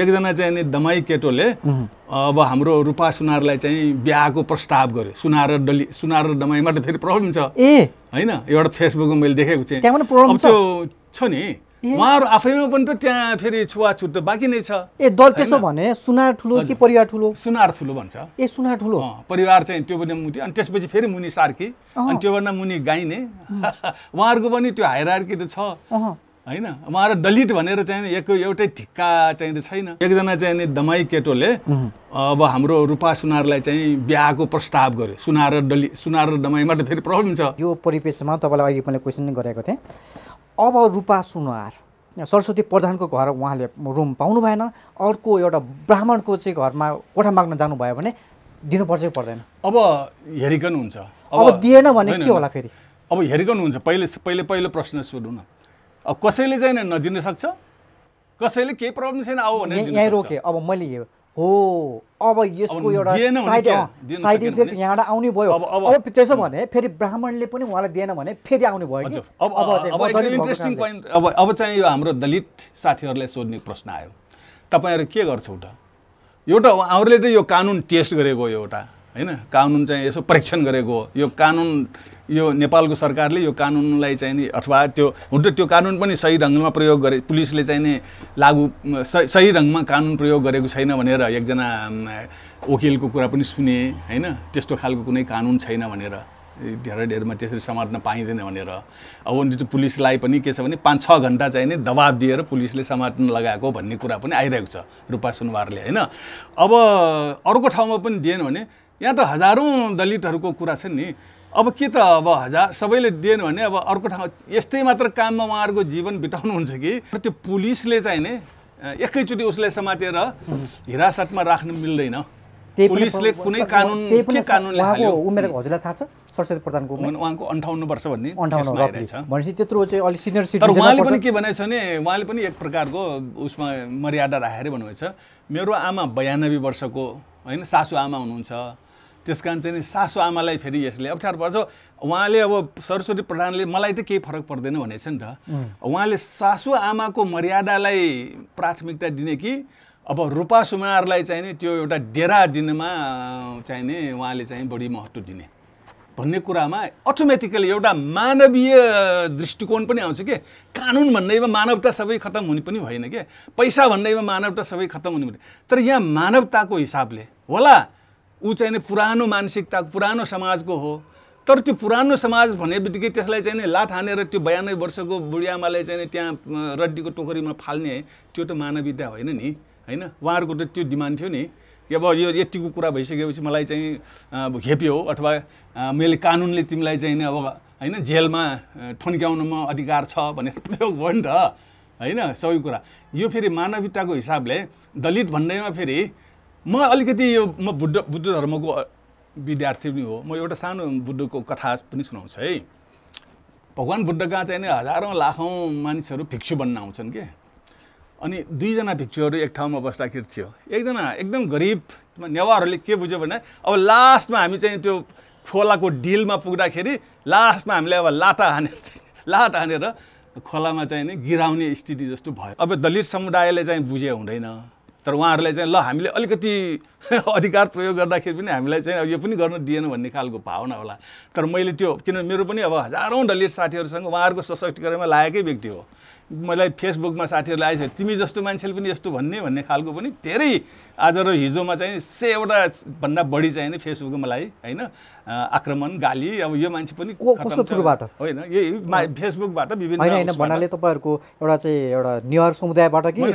एकजना चाहिँ नि दमाई केटोले अब हाम्रो रूपा सुनारलाई चाहिँ बिहाको प्रस्ताव गर्यो सुनार र डली सुनार र दमाईमा त फेरि प्रब्लम छ ए होइन एउटा फेसबुकमा मैले देखेको चाहिँ त्यो छ नि उहाँहरू आफैमा पनि त त्यहाँ फेरि छुवाछुत त बाँकी नै छ ए दल त्यसो भने सुनार ठुलो कि परिवार ठुलो सुनार ठुलो भन्छ ए सुनार ठुलो परिवार चाहिँ त्यो पनि मुटी अनि त्यसपछि फेरि मुनि सार्की अनि त्योभन्दा मुनि गाइने उहाँहरूको पनि त्यो हाइरार्की त छ होइन उहाँहरू दलित भनेर चाहिँ एक एउटै ठिक्का चाहिँ छैन एकजना चाहिँ नि दमाई केटोले अब हाम्रो रूपा सुनारलाई चाहिँ बिहाको प्रस्ताव गर्यो सुनार दलित सुनार र दमाईमा त फेरि प्रब्लम छ यो परिवेशमा तपाईँलाई अघि मैले क्वेसन गरेको थिएँ अब रूपा सुनार सरस्वती प्रधानको घर उहाँले रुम पाउनु भएन अर्को एउटा ब्राह्मणको चाहिँ घरमा कोठा माग्न जानुभयो भने दिनुपर्छ कि पर्दैन अब हेरिकन हुन्छ अब दिएन भने के होला फेरि अब हेरिकन हुन्छ पहिले पहिले पहिलो प्रश्न सोधौँ न अब कसैले चाहिँ नजिर्न सक्छ कसैले केही प्रब्लम छैन आऊ भने यहाँ रोके अब मैले यो हो अब यसको एउटा साइड इफेक्ट यहाँबाट आउने भयो अब त्यसो भने फेरि ब्राह्मणले पनि उहाँलाई दिएन भने फेरि आउने भयो अब अब इन्ट्रेस्टिङ पोइन्ट अब अब चाहिँ यो हाम्रो दलित साथीहरूलाई सोध्ने प्रश्न आयो तपाईँहरू के गर्छौ त एउटा हाम्रोले त यो कानुन टेस्ट गरेको एउटा होइन कानुन चाहिँ यसो परीक्षण गरेको हो यो कानुन यो नेपालको सरकारले यो कानुनलाई चाहिँ नि अथवा त्यो हुन्छ त्यो कानुन पनि सही ढङ्गमा प्रयोग गरे पुलिसले चाहिँ नि लागु सही सही ढङ्गमा कानुन प्रयोग गरेको छैन भनेर एकजना वकिलको कुरा पनि सुने होइन त्यस्तो खालको कुनै कानुन छैन भनेर धेरै ढेरमा त्यसरी समात्न पाइँदैन भनेर अब त्यो पुलिसलाई पनि के छ भने पाँच छ घन्टा चाहिँ नि दबाब दिएर पुलिसले समात्न लगाएको भन्ने कुरा पनि आइरहेको छ रूपा सुनवारले होइन अब अर्को ठाउँमा पनि दिएन भने यहाँ त हजारौँ दलितहरूको कुरा छ नि अब के त अब हजार सबैले दिएन भने अब अर्को ठाउँ यस्तै मात्र काममा उहाँहरूको जीवन बिताउनुहुन्छ कि त्यो पुलिसले चाहिँ नि एकैचोटि उसलाई समातेर हिरासतमा राख्नु मिल्दैन पुलिसले कुनै कानुन के कानुनले उमेर हजुरलाई थाहा छ सरस्वती प्रधानको उहाँको अन्ठाउन्न वर्ष भन्ने भनेपछि त्यत्रो चाहिँ अलिक सिनियर सिटिजन उहाँले पनि के भनेको छ भने उहाँले पनि एक प्रकारको उसमा मर्यादा राखेर भन्नुभएको छ मेरो आमा बयानब्बे वर्षको होइन सासु आमा हुनुहुन्छ त्यस कारण चाहिँ सासु आमालाई फेरि यसले अप्ठ्यारो पर्छ उहाँले अब सरस्वती प्रधानले मलाई त केही फरक पर्दैन भनेछ नि त उहाँले सासु आमाको मर्यादालाई प्राथमिकता दिने कि अब रूपा सुमारलाई चाहिँ नि त्यो एउटा डेरा दिनमा नि उहाँले चाहिँ बढी महत्त्व दिने भन्ने कुरामा अटोमेटिकली एउटा मानवीय दृष्टिकोण पनि आउँछ कि कानुन भन्दैमा मानवता सबै खत्तम हुने पनि होइन के पैसा भन्दैमा मानवता सबै खत्तम हुने तर यहाँ मानवताको हिसाबले होला ऊ चाहिँ पुरानो मानसिकता पुरानो समाजको हो तर त्यो पुरानो समाज भने बित्तिकै त्यसलाई चाहिँ लाठ हानेर त्यो बयानब्बे वर्षको बुढियामालाई चाहिँ त्यहाँ रड्डीको टोकरीमा फाल्ने त्यो त मानवीयता होइन नि होइन उहाँहरूको त त्यो डिमान्ड थियो नि के अब यो यतिको कुरा भइसकेपछि मलाई चाहिँ हेप्यो अथवा मैले कानुनले तिमीलाई चाहिँ नि अब होइन जेलमा ठन्क्याउनुमा अधिकार छ भनेर प्रयोग भयो नि त होइन सबै कुरा यो फेरि मानवीयताको हिसाबले दलित भन्दैमा फेरि म अलिकति यो म बुद्ध बुद्ध धर्मको विद्यार्थी पनि हो म एउटा सानो बुद्धको कथा पनि सुनाउँछु है भगवान् बुद्धका चाहिँ हजारौँ लाखौँ मानिसहरू भिक्षु बन्न आउँछन् कि अनि दुईजना भिक्षुहरू एक ठाउँमा बस्दाखेरि थियो एकजना एकदम गरिब नेवारहरूले के बुझ्यो भने अब लास्टमा हामी चाहिँ त्यो खोलाको डिलमा पुग्दाखेरि लास्टमा हामीले अब लाटा हानेर चाहिँ लाटा हानेर खोलामा चाहिँ नि गिराउने स्थिति जस्तो भयो अब दलित समुदायले चाहिँ बुझे हुँदैन तर उहाँहरूलाई चाहिँ ल हामीले अलिकति अधिकार प्रयोग गर्दाखेरि पनि हामीलाई चाहिँ अब यो पनि गर्न दिएन भन्ने खालको भावना होला तर मैले त्यो किनभने मेरो पनि अब हजारौँ दलित साथीहरूसँग उहाँहरूको सशक्तिकरणमा लागेकै व्यक्ति हो मलाई फेसबुकमा साथीहरूले आएछ तिमी जस्तो मान्छेले पनि यस्तो भन्ने भन्ने खालको पनि धेरै आज र हिजोमा चाहिँ सयवटा भन्दा बढी चाहिँ फेसबुकमा मलाई होइन आक्रमण गाली अब यो मान्छे पनि कसको थ्रुबाट होइन यही फेसबुकबाट विभिन्न होइन भन्नाले तपाईँहरूको एउटा चाहिँ एउटा नेवार समुदायबाट कि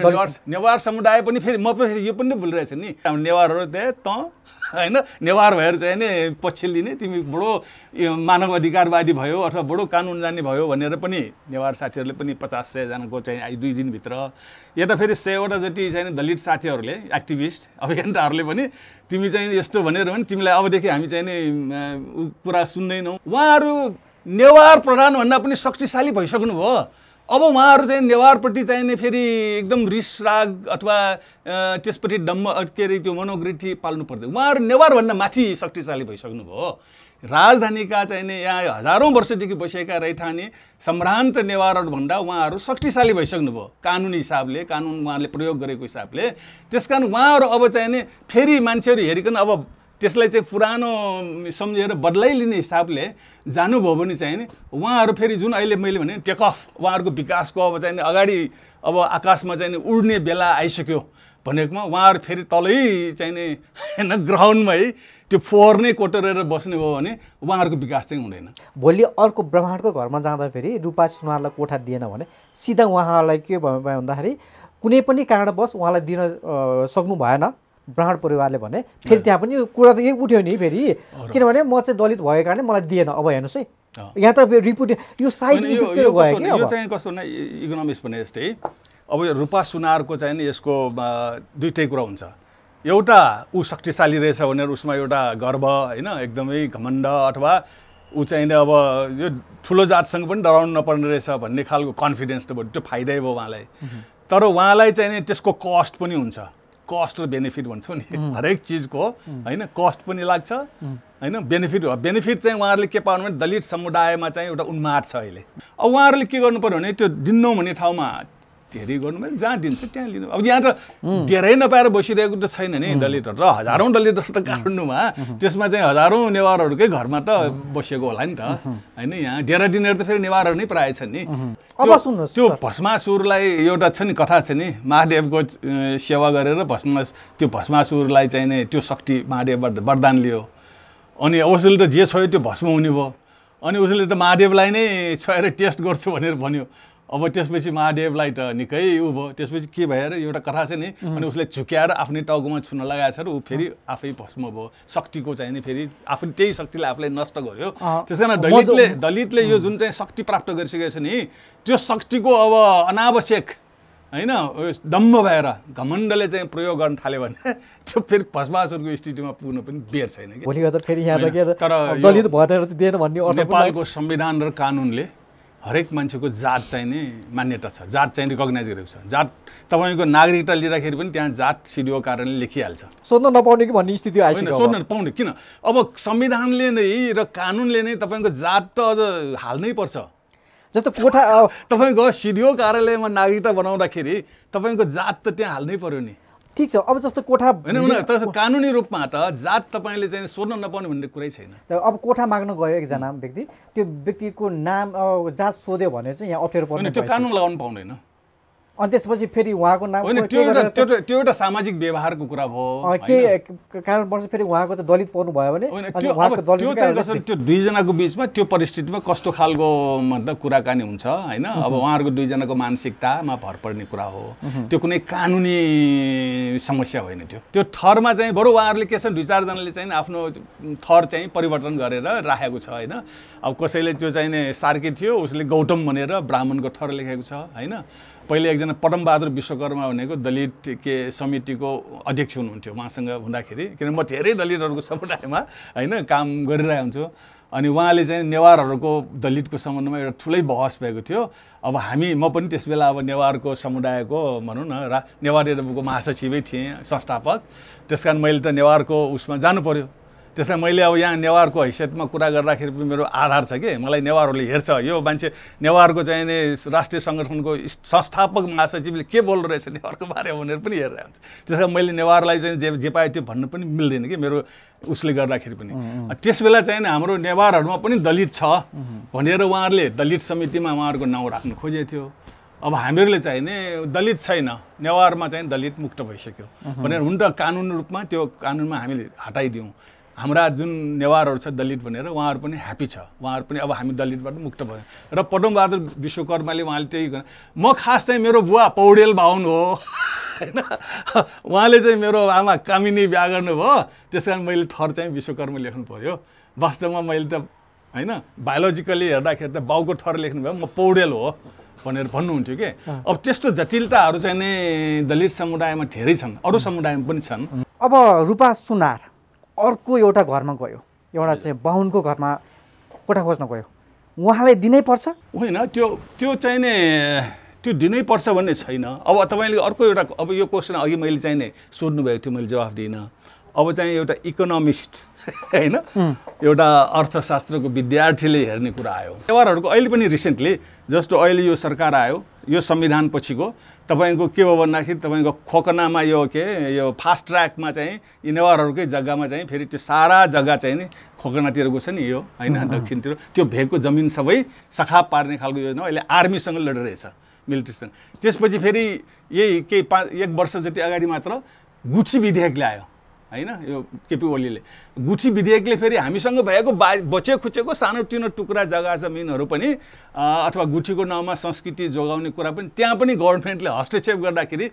नेवार समुदाय पनि फेरि म पनि यो पनि भुलिरहेछु नि नेवारहरू त्यहाँ त होइन नेवार भएर चाहिँ नि पछि लिने तिमी बडो मानव अधिकारवादी भयो अथवा बडो कानुन जाने भयो भनेर पनि नेवार साथीहरूले पनि पचास सय सयजनाको चाहिँ दुई दिनभित्र यता फेरि सयवटा जति चाहिँ दलित साथीहरूले एक्टिभिस्ट अभियन्ताहरूले पनि तिमी चाहिँ यस्तो भनेर भने तिमीलाई अबदेखि हामी चाहिँ नि कुरा सुन्दैनौ उहाँहरू नेवार प्रधानभन्दा पनि शक्तिशाली भइसक्नुभयो अब उहाँहरू चाहिँ नेवारपट्टि चाहिने फेरि एकदम रिस राग अथवा त्यसपट्टि डम्ब के अरे त्यो मनोवृत्ति पाल्नु पर्दैन उहाँहरू नेवारभन्दा माथि शक्तिशाली भइसक्नुभयो राजधानीका चाहिने यहाँ हजारौँ वर्षदेखि बसेका रैठाने सम्भ्रान्त नेवारहरूभन्दा उहाँहरू शक्तिशाली भइसक्नुभयो कानुन हिसाबले कानुन उहाँहरूले प्रयोग गरेको हिसाबले त्यस कारण उहाँहरू अब चाहिने फेरि मान्छेहरू हेरिकन अब त्यसलाई चाहिँ पुरानो सम्झेर बदलाइलिने हिसाबले जानुभयो भने चाहिँ उहाँहरू फेरि जुन अहिले मैले भने टेक अफ उहाँहरूको विकासको अब चाहिँ अगाडि अब आकाशमा चाहिँ उड्ने बेला आइसक्यो भनेकोमा उहाँहरू फेरि तलै चाहिने होइन ग्राउन्डमै त्यो फोहोर नै कोटरेर बस्ने हो भने उहाँहरूको विकास चाहिँ हुँदैन भोलि अर्को ब्रह्माण्डको घरमा जाँदाखेरि रूपा सुनारलाई कोठा दिएन भने सिधा उहाँहरूलाई के भयो भन्दाखेरि कुनै पनि कारणवश उहाँलाई दिन सक्नु भएन ब्राह्मण परिवारले भने फेरि त्यहाँ पनि कुरा त यही उठ्यो नि फेरि किनभने म चाहिँ दलित भएको कारणले मलाई दिएन अब हेर्नुहोस् है यहाँ त रिपोर्ट यो साइड गयो कि यो चाहिँ कस्तो भने इकोनोमिक्स भने जस्तै अब यो रूपा सुनारको चाहिँ यसको दुइटै कुरा हुन्छ एउटा ऊ शक्तिशाली रहेछ भनेर उसमा एउटा गर्व होइन एकदमै घमण्ड अथवा ऊ चाहिँ अब यो ठुलो जातसँग पनि डराउनु नपर्ने रहेछ भन्ने खालको कन्फिडेन्स त भयो त्यो फाइदै भयो उहाँलाई तर उहाँलाई चाहिँ त्यसको कस्ट पनि हुन्छ कस्ट र बेनिफिट भन्छौँ नि हरेक चिजको होइन कस्ट पनि लाग्छ होइन बेनिफिट बेनिफिट चाहिँ उहाँहरूले के पाउनु भने दलित समुदायमा चाहिँ एउटा उन्माद छ अहिले अब उहाँहरूले के गर्नु पऱ्यो भने त्यो दिन्नौ भन्ने ठाउँमा धेरै गर्नु मैले जहाँ दिन्छ त्यहाँ लिनु अब यहाँ त धेरै नपाएर बसिरहेको त छैन नि दलितहरू र हजारौँ दलितहरू त काठमाडौँमा त्यसमा चाहिँ हजारौँ नेवारहरूकै घरमा त बसेको होला नि त होइन यहाँ डेरा दिनेहरू त फेरि नेवारहरू नै प्रायः छन् नि अब सुन्नुहोस् त्यो भस्मासुरलाई एउटा छ नि कथा छ नि महादेवको सेवा गरेर भस्मा त्यो भस्मासुरलाई चाहिँ नै त्यो शक्ति महादेवबाट वरदान लियो अनि उसले त जे छोयो त्यो भस्म हुने भयो अनि उसले त महादेवलाई नै छोएर टेस्ट गर्छु भनेर भन्यो अब त्यसपछि महादेवलाई त निकै ऊ भयो त्यसपछि के भएर एउटा कथा छ नि अनि उसले झुक्याएर आफ्नै टाउकोमा छुन लगाएको छ र ऊ फेरि आफै भस्म भयो शक्तिको चाहिँ नि फेरि आफ्नो त्यही शक्तिले आफूलाई नष्ट गर्यो त्यस कारण दलितले दलितले यो जुन चाहिँ शक्ति प्राप्त गरिसकेको छ नि त्यो शक्तिको अब अनावश्यक होइन दम्ब भएर घमण्डले चाहिँ प्रयोग गर्न थाल्यो भने त्यो फेरि भस्मासुरको स्थितिमा पुग्न पनि बेर छैन कि तर दलित भनेर दिएन भन्ने नेपालको संविधान र कानुनले हरेक मान्छेको जात चाहिँ नै मान्यता छ जात चाहिँ रिकगनाइज गरेको छ जात तपाईँको नागरिकता लिँदाखेरि पनि त्यहाँ जात सिडिओ कारणले लेखिहाल्छ सोध्न नपाउने कि भन्ने स्थिति आइसक्यो सोध्न पाउने किन अब संविधानले नै र कानुनले नै तपाईँको जात त अझ हाल्नै पर्छ जस्तो कोठा तपाईँको सिडिओ कार्यालयमा नागरिकता बनाउँदाखेरि तपाईँको जात त त्यहाँ हाल्नै पर्यो नि ठिक छ अब जस्तो कोठा कानुनी रूपमा त जात तपाईँले चाहिँ सोध्न नपाउने भन्ने कुरै छैन अब कोठा माग्न गयो एकजना व्यक्ति त्यो व्यक्तिको नाम जात सोध्यो भने चाहिँ यहाँ अप्ठ्यारो पर्ने त्यो कानुन लगाउनु पाउँदैन अनि त्यसपछि फेरि उहाँको नाम त्यो एउटा सामाजिक व्यवहारको कुरा भयो के पर्छ फेरि उहाँको चाहिँ दलित पर्नु भयो भने त्यो दुईजनाको बिचमा त्यो परिस्थितिमा कस्तो खालको मतलब कुराकानी हुन्छ होइन अब उहाँहरूको दुईजनाको मानसिकतामा भर पर्ने कुरा हो त्यो कुनै कानुनी समस्या होइन त्यो त्यो थरमा चाहिँ बरु उहाँहरूले के छ दुई चारजनाले चाहिँ आफ्नो थर चाहिँ परिवर्तन गरेर राखेको छ होइन अब कसैले त्यो चाहिँ सार्के थियो उसले गौतम भनेर ब्राह्मणको थर लेखेको छ होइन पहिले एकजना पटमबहादुर विश्वकर्मा भनेको दलित के समितिको अध्यक्ष हुनुहुन्थ्यो उहाँसँग हुँदाखेरि किनभने म धेरै दलितहरूको समुदायमा होइन काम गरिरहेको हुन्छु अनि उहाँले चाहिँ नेवारहरूको दलितको सम्बन्धमा एउटा ठुलै बहस भएको थियो अब हामी म पनि त्यस बेला अब नेवारको समुदायको भनौँ न रा नेवारको महासचिवै थिएँ संस्थापक त्यस कारण मैले त नेवारको उसमा जानु पऱ्यो त्यसलाई मैले अब यहाँ नेवारको हैसियतमा कुरा गर्दाखेरि पनि मेरो आधार छ कि मलाई नेवारहरूले हेर्छ यो मान्छे नेवारको चाहिने राष्ट्रिय सङ्गठनको संस्थापक महासचिवले के बोल्दो रहेछ नेवारको बारेमा भनेर पनि हेरेर हुन्छ त्यस कारण मैले नेवारलाई चाहिँ जे जे पायो त्यो भन्नु पनि मिल्दैन कि मेरो उसले गर्दाखेरि पनि त्यस बेला चाहिँ हाम्रो नेवारहरूमा पनि दलित छ भनेर उहाँहरूले दलित समितिमा उहाँहरूको नाउँ राख्नु खोजेको थियो अब हामीहरूले चाहिने दलित छैन नेवारमा चाहिँ दलित मुक्त भइसक्यो भनेर हुन त कानुन रूपमा त्यो कानुनमा हामीले हटाइदिउँ हाम्रा जुन नेवारहरू छ दलित भनेर उहाँहरू पनि ह्याप्पी छ उहाँहरू पनि अब हामी दलितबाट मुक्त भयो र पटमबहादुर विश्वकर्माले उहाँले त्यही म खास चाहिँ मेरो बुवा पौडेल बाहुन हो होइन उहाँले चाहिँ मेरो आमा कामिनी बिहा गर्नुभयो त्यस कारण मैले थर चाहिँ विश्वकर्म लेख्नु पऱ्यो वास्तवमा मैले त होइन बायोलोजिकली हेर्दाखेरि त बाउको थर लेख्नु लेख्नुभयो म पौडेल हो भनेर भन्नुहुन्थ्यो कि अब त्यस्तो जटिलताहरू चाहिँ नै दलित समुदायमा धेरै छन् अरू समुदायमा पनि छन् अब रूपा सुनार अर्को एउटा घरमा गयो एउटा चाहिँ बाहुनको घरमा कोठा खोज्न गयो उहाँलाई दिनै पर्छ होइन त्यो त्यो चाहिँ नि त्यो दिनै पर्छ भन्ने छैन अब तपाईँले अर्को एउटा अब यो क्वेसन अघि मैले चाहिँ नि सोध्नुभएको थियो मैले जवाफ दिइनँ अब चाहिँ एउटा इकोनोमिस्ट होइन एउटा अर्थशास्त्रको विद्यार्थीले हेर्ने कुरा आयो व्यवहारहरूको अहिले पनि रिसेन्टली जस्तो अहिले यो सरकार आयो यो संविधान पछिको तपाईँको के भयो भन्दाखेरि तपाईँको खोकनामा यो के यो फास्ट ट्र्याकमा चाहिँ यी नेवारहरूकै जग्गामा चाहिँ फेरि त्यो सारा जग्गा चाहिँ नि खोकनातिर गएको छ नि यो होइन दक्षिणतिर त्यो भेगको जमिन सबै सखा पार्ने खालको योजना अहिले आर्मीसँग लडिरहेछ मिलिट्रीसँग त्यसपछि फेरि यही केही पाँच एक वर्ष जति अगाडि मात्र गुठी विधेयक ल्यायो होइन यो केपी ओलीले गुठी विधेयकले फेरि हामीसँग भएको बा बचे खुचेको सानोतिनो टुक्रा जग्गा जमिनहरू पनि अथवा गुठीको नाउँमा संस्कृति जोगाउने कुरा पनि त्यहाँ पनि गभर्मेन्टले हस्तक्षेप गर्दाखेरि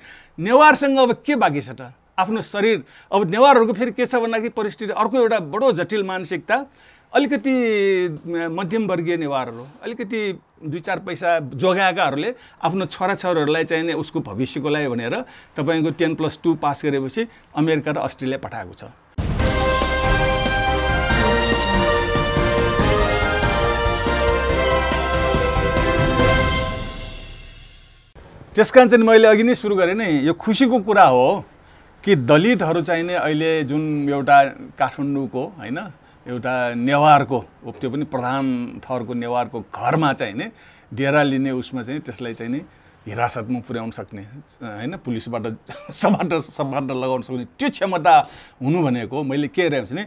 नेवारसँग अब के बाँकी छ त आफ्नो शरीर अब नेवारहरूको फेरि के छ भन्दाखेरि परिस्थिति अर्को एउटा बडो जटिल मानसिकता अलिकति मध्यमवर्गीय नेवारहरू अलिकति दुई चार पैसा जोगाएकाहरूले आफ्नो छोराछोरीहरूलाई चाहिने उसको भविष्यको लागि भनेर तपाईँको टेन प्लस टू पास गरेपछि अमेरिका र अस्ट्रेलिया पठाएको छ त्यस कारण चाहिँ मैले अघि नै सुरु गरेँ नि यो खुसीको कुरा हो कि दलितहरू चाहिने अहिले जुन एउटा काठमाडौँको होइन एउटा नेवारको त्यो पनि प्रधान थरको नेवारको घरमा चाहिँ नि डेरा लिने उसमा चाहिँ त्यसलाई चाहिँ नि हिरासतमा पुर्याउन सक्ने होइन पुलिसबाट सबाट सबाट लगाउन सक्ने त्यो क्षमता हुनु भनेको मैले के हेरेँ भने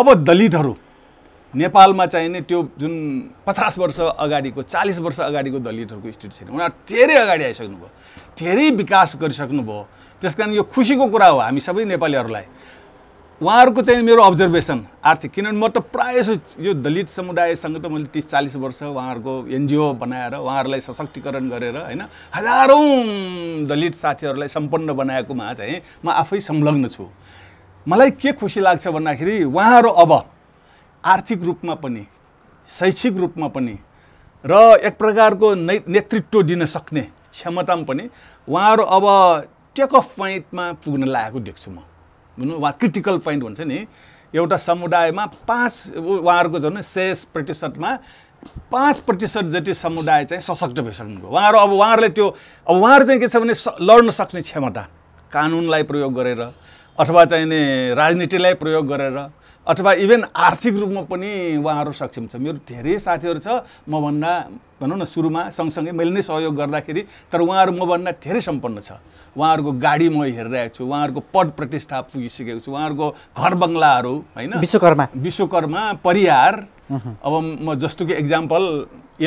अब दलितहरू नेपालमा चाहिँ नि त्यो जुन पचास वर्ष अगाडिको चालिस वर्ष अगाडिको दलितहरूको स्थिति छैन उनीहरू धेरै अगाडि आइसक्नुभयो धेरै विकास गरिसक्नुभयो त्यस कारण यो खुसीको कुरा हो हामी सबै नेपालीहरूलाई उहाँहरूको चाहिँ मेरो अब्जर्भेसन आर्थिक किनभने म त प्रायः यो दलित समुदायसँग त मैले तिस चालिस वर्ष उहाँहरूको एनजिओ बनाएर उहाँहरूलाई सशक्तिकरण गरेर होइन हजारौँ दलित साथीहरूलाई सम्पन्न बनाएकोमा चाहिँ म आफै संलग्न छु मलाई के खुसी लाग्छ भन्दाखेरि उहाँहरू अब आर्थिक रूपमा पनि शैक्षिक रूपमा पनि र एक प्रकारको नेतृत्व दिन सक्ने क्षमतामा पनि उहाँहरू अब टेक अफ पोइन्टमा पुग्न लागेको देख्छु म भनौँ वा क्रिटिकल पोइन्ट हुन्छ नि एउटा समुदायमा पाँच उहाँहरूको झन् सेस प्रतिशतमा पाँच प्रतिशत जति समुदाय चाहिँ सशक्त भइसक्नुभयो उहाँहरू अब उहाँहरूले त्यो अब उहाँहरू चाहिँ के छ भने लड्न सक्ने क्षमता कानुनलाई प्रयोग गरेर अथवा चाहिँ नि राजनीतिलाई प्रयोग गरेर अथवा इभेन आर्थिक रूपमा पनि उहाँहरू सक्षम छ मेरो धेरै साथीहरू छ मभन्दा भनौँ न सुरुमा सँगसँगै मैले नै सहयोग गर्दाखेरि तर उहाँहरू मभन्दा धेरै सम्पन्न छ उहाँहरूको गाडी म हेरिरहेको छु उहाँहरूको पद प्रतिष्ठा पुगिसकेको छु उहाँहरूको घर बङ्गलाहरू होइन विश्वकर्मा विश्वकर्मा परिहार अब म जस्तो कि एक्जाम्पल